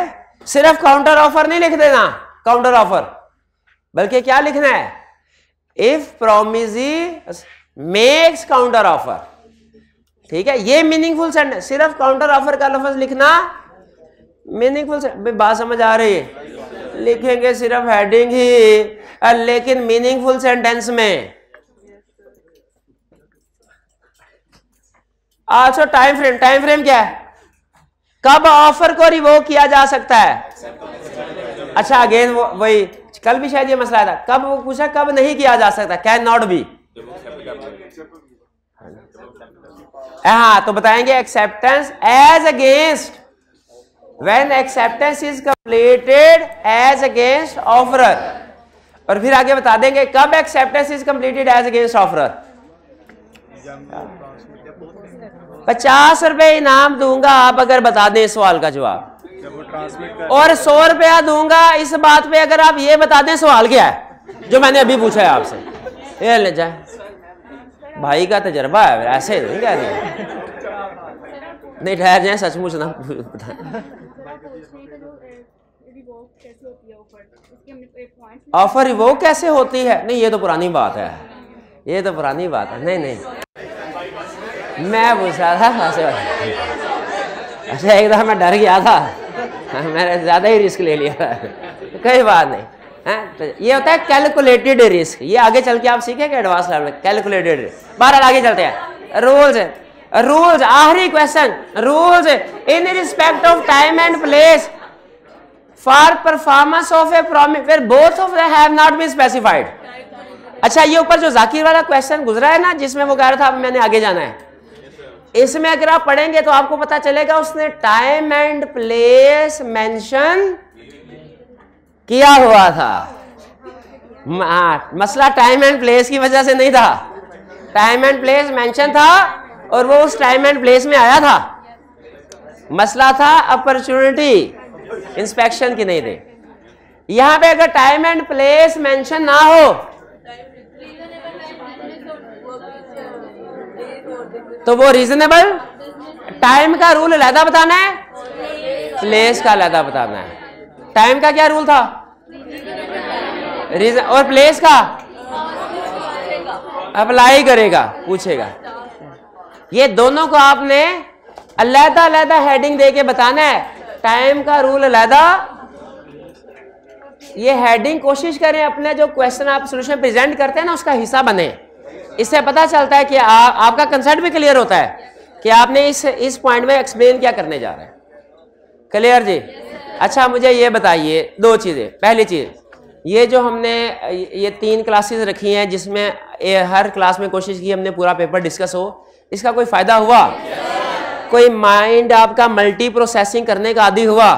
सिर्फ काउंटर ऑफर नहीं लिख देना काउंटर ऑफर बल्कि क्या लिखना है if promisee makes counter offer ठीक है ये मीनिंगफुल सेंटेंस सिर्फ काउंटर ऑफर का लफज लिखना मीनिंगफुल बात समझ आ रही है लिखेंगे सिर्फ हेडिंग ही लेकिन मीनिंगफुल सेंटेंस में अच्छा टाइम फ्रेम टाइम फ्रेम क्या है कब ऑफर को रिवो किया जा सकता है अच्छा अगेन वही कल भी शायद ये मसला आया था कब वो पूछा कब नहीं किया जा सकता कैन नॉट बी हाँ तो बताएंगे acceptance as against when acceptance is completed as against offeror और फिर आगे बता देंगे कब acceptance is completed as against offeror पचास रुपए इनाम दूंगा आप अगर बता दें सवाल का जवाब और सौ रुपया दूंगा इस बात पे अगर आप ये बता दें सवाल क्या है जो मैंने अभी पूछा है आपसे ये ले जाए भाई का तजर्बा है ऐसे नहीं कह दिया नहीं ठहर जाए सचमुच ना ऑफर रिवोक कैसे होती है नहीं ये तो पुरानी बात है ये तो पुरानी बात है नहीं नहीं मैं पूछ रहा था ऐसे अच्छा एक दफ़ा मैं डर गया था मैंने ज़्यादा ही रिस्क ले लिया कोई बात नहीं है हाँ, तो ये होता है कैलकुलेटेड रिस्क ये आगे चल के आप सीखेंगे एडवांस लेवल कैलकुलेटेड रिस्क बारह आगे चलते हैं रूल्स रूल्स आखिरी question rules in respect of time and place for performance of a promise फिर both of they have not been specified अच्छा ये ऊपर जो जाकिर वाला क्वेश्चन गुजरा है ना जिसमें वो कह रहा था मैंने आगे जाना है इसमें अगर आप पढ़ेंगे तो आपको पता चलेगा उसने टाइम एंड प्लेस मेंशन किया हुआ था मसला टाइम एंड प्लेस की वजह से नहीं था टाइम एंड प्लेस मेंशन था और वो उस टाइम एंड प्लेस में आया था मसला था अपॉर्चुनिटी इंस्पेक्शन की नहीं थी यहां पे अगर टाइम एंड प्लेस मेंशन ना हो तो वो रीजनेबल टाइम का रूल अलहदा बताना है प्लेस का अलहदा बताना है टाइम का क्या रूल था रीजन और प्लेस का अप्लाई करेगा पूछेगा ये दोनों को आपने अलहदा अलहदा हेडिंग देके बताना है टाइम का रूल अलहदा ये हेडिंग कोशिश करें अपने जो क्वेश्चन आप सोल्यूशन प्रेजेंट करते हैं ना उसका हिस्सा बने इससे पता चलता है कि आ, आपका कंसेप्ट भी क्लियर होता है कि आपने इस इस पॉइंट में एक्सप्लेन क्या करने जा रहे हैं क्लियर जी अच्छा मुझे ये बताइए दो चीज़ें पहली चीज़ ये जो हमने ये तीन क्लासेस रखी हैं जिसमें हर क्लास में कोशिश की हमने पूरा पेपर डिस्कस हो इसका कोई फ़ायदा हुआ कोई माइंड आपका मल्टी प्रोसेसिंग करने का आदि हुआ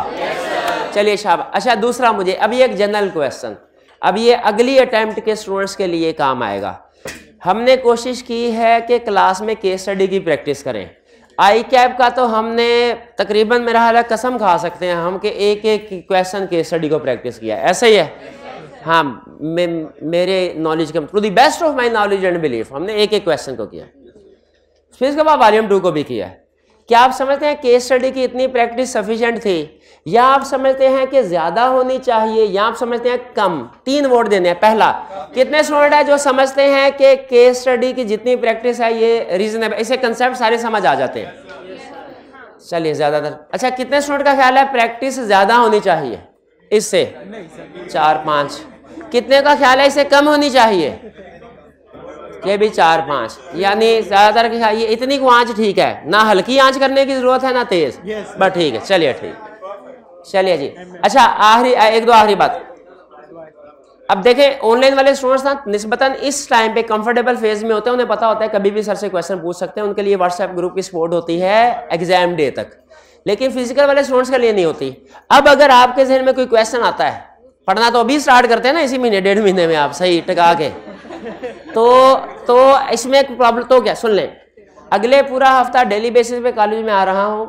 चलिए शाह अच्छा दूसरा मुझे अभी एक जनरल क्वेश्चन अब ये अगली अटैम्प्ट के स्टूडेंट्स के लिए काम आएगा हमने कोशिश की है कि क्लास में केस स्टडी की प्रैक्टिस करें आई कैप का तो हमने तकरीबन मेरा हाल कसम खा सकते हैं हम कि एक एक क्वेश्चन केस स्टडी को प्रैक्टिस किया ऐसा ही है हाँ मे, मेरे नॉलेज के to the best of my knowledge and belief हमने एक एक क्वेश्चन को किया फिर उसके बाद वॉल्यूम टू को भी किया क्या आप समझते हैं केस स्टडी की इतनी प्रैक्टिस सफिशेंट थी या आप समझते हैं कि ज्यादा होनी चाहिए या आप समझते हैं कम तीन वोट देने हैं पहला कितने स्टूडेंट है जो समझते हैं कि केस स्टडी की जितनी प्रैक्टिस है ये रीजनेबल इसे कंसेप्ट सारे समझ आ जाते हैं चलिए ज्यादातर अच्छा कितने स्टूडेंट का ख्याल है प्रैक्टिस ज्यादा होनी चाहिए इससे चार पांच कितने का ख्याल है इससे कम होनी चाहिए ये भी चार पांच यानी ज्यादातर ये इतनी को आँच ठीक है ना हल्की आँच करने की जरूरत है ना तेज बट ठीक है चलिए ठीक चलिए जी अच्छा आखिरी एक दो आखिरी बात अब देखें ऑनलाइन वाले स्टूडेंट्स ना निस्बतन इस टाइम पे कंफर्टेबल फेज में होते हैं उन्हें पता होता है कभी भी सर से क्वेश्चन पूछ सकते हैं उनके लिए व्हाट्सएप ग्रुप की सपोर्ट होती है एग्जाम डे तक लेकिन फिजिकल वाले स्टूडेंट्स के लिए नहीं होती अब अगर आपके जहन में कोई क्वेश्चन आता है पढ़ना तो अभी स्टार्ट करते हैं ना इसी महीने डेढ़ महीने में आप सही टका के तो तो इसमें एक प्रॉब्लम तो क्या सुन लें अगले पूरा हफ्ता डेली बेसिस पे कॉलेज में आ रहा हूँ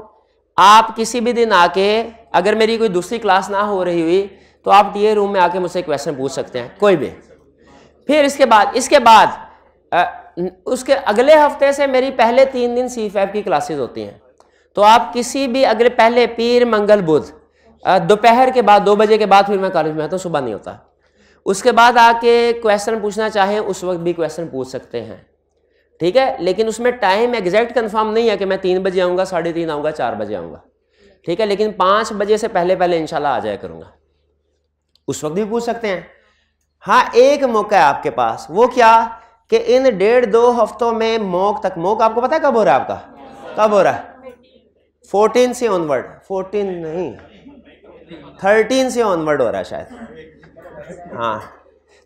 आप किसी भी दिन आके अगर मेरी कोई दूसरी क्लास ना हो रही हुई तो आप टीए रूम में आके मुझसे क्वेश्चन पूछ सकते हैं कोई भी फिर इसके बाद इसके बाद आ, उसके अगले हफ्ते से मेरी पहले तीन दिन सी की क्लासेज होती हैं तो आप किसी भी अगले पहले पीर मंगल बुध दोपहर के बाद दो बजे के बाद फिर मैं कॉलेज में आता हूँ सुबह नहीं होता उसके बाद आके क्वेश्चन पूछना चाहें उस वक्त भी क्वेश्चन पूछ सकते हैं ठीक है लेकिन उसमें टाइम एग्जैक्ट कन्फर्म नहीं है कि मैं तीन बजे आऊँगा साढ़े तीन आऊँगा चार बजे आऊँगा ठीक है लेकिन पांच बजे से पहले पहले इंशाल्लाह आ जाया करूंगा उस वक्त भी पूछ सकते हैं हाँ एक मौका है आपके पास वो क्या कि इन डेढ़ दो हफ्तों में मोक तक मोक आपको पता है कब हो रहा है आपका कब हो रहा है फोर्टीन से ऑनवर्ड फोर्टीन नहीं थर्टीन से ऑनवर्ड हो रहा है शायद हाँ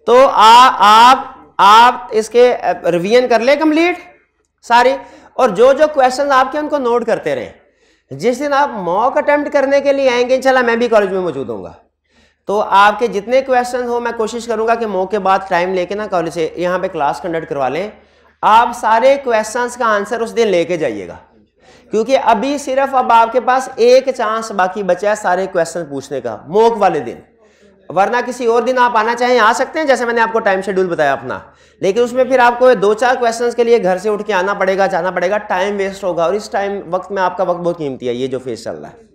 तो आ, आप आप इसके रिवीजन कर ले कंप्लीट सारी और जो जो क्वेश्चन आपके उनको नोट करते रहे जिस दिन आप मॉक अटेम्प्ट करने के लिए आएंगे इंशाल्लाह मैं भी कॉलेज में मौजूद होऊंगा तो आपके जितने क्वेश्चन हो मैं कोशिश करूंगा कि मॉक के बाद टाइम लेके ना कॉलेज से यहाँ पे क्लास कंडक्ट करवा लें आप सारे क्वेश्चंस का आंसर उस दिन लेके जाइएगा क्योंकि अभी सिर्फ अब आपके पास एक चांस बाकी बचा है सारे क्वेश्चन पूछने का मॉक वाले दिन वरना किसी और दिन आप आना चाहें आ सकते हैं जैसे मैंने आपको टाइम शेड्यूल बताया अपना लेकिन उसमें फिर आपको दो चार क्वेश्चंस के लिए घर से उठ के आना पड़ेगा जाना पड़ेगा टाइम वेस्ट होगा और इस टाइम वक्त में आपका वक्त बहुत कीमती है ये जो फेज चल रहा है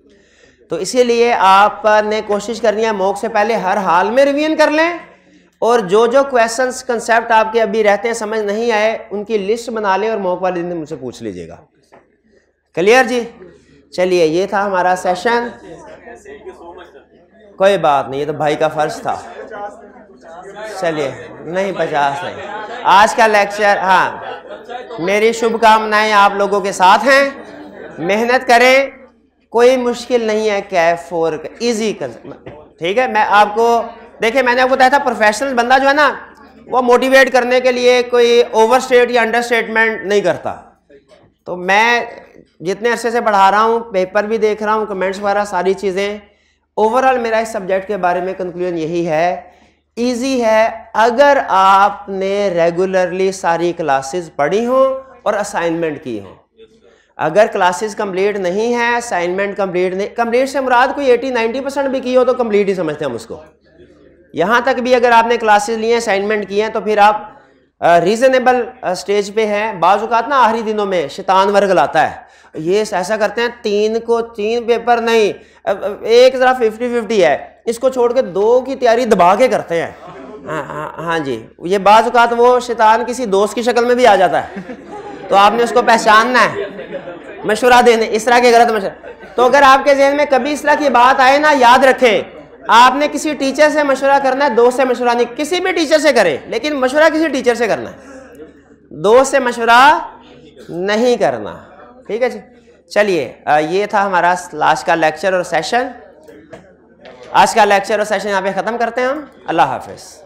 तो इसीलिए आपने कोशिश करनी है मौक से पहले हर हाल में रिवीजन कर लें और जो जो क्वेश्चन कंसेप्ट आपके अभी रहते हैं समझ नहीं आए उनकी लिस्ट बना लें और मौक वाले दिन मुझसे पूछ लीजिएगा क्लियर जी चलिए ये था हमारा सेशन कोई बात नहीं ये तो भाई का फर्ज था चलिए नहीं पचास नहीं आज का लेक्चर हाँ मेरी शुभकामनाएं आप लोगों के साथ हैं मेहनत करें कोई मुश्किल नहीं है कैफ फोर ईजी ठीक है मैं आपको देखिए मैंने आपको बताया था प्रोफेशनल बंदा जो है ना वो मोटिवेट करने के लिए कोई ओवर स्टेट या अंडर स्टेटमेंट नहीं करता तो मैं जितने अरसे से पढ़ा रहा हूँ पेपर भी देख रहा हूँ कमेंट्स वगैरह सारी चीज़ें ओवरऑल मेरा इस सब्जेक्ट के बारे में कंक्लूजन यही है इजी है अगर आपने रेगुलरली सारी क्लासेस पढ़ी हो और असाइनमेंट की हो अगर क्लासेस कंप्लीट नहीं है असाइनमेंट कंप्लीट नहीं कंप्लीट से मुराद कोई 80-90 परसेंट भी की हो तो कंप्लीट ही समझते हैं हम उसको यहाँ तक भी अगर आपने क्लासेस लिए असाइनमेंट किए हैं तो फिर आप रीज़नेबल स्टेज पे हैं बाजूकात ना आखिरी दिनों में शैतान वर्ग लाता है ये ऐसा करते हैं तीन को तीन पेपर नहीं एक ज़रा फिफ्टी फिफ्टी है इसको छोड़ के दो की तैयारी दबा के करते हैं हाँ हाँ, हाँ जी ये बाज़ात वो शैतान किसी दोस्त की शक्ल में भी आ जाता है तो आपने उसको पहचानना है मशुरा देने इस तरह के गलत मशवरा तो अगर आपके जहन में कभी इस तरह की बात आए ना याद रखे आपने किसी टीचर से मशवरा करना है दोस्त से मशवरा नहीं किसी भी टीचर से करे लेकिन मशवरा किसी टीचर से करना है दोस्त से मशवरा नहीं करना ठीक है जी चलिए ये था हमारा लास्ट का लेक्चर और सेशन आज का लेक्चर और सेशन यहाँ पे ख़त्म करते हैं हम अल्लाह हाफिज़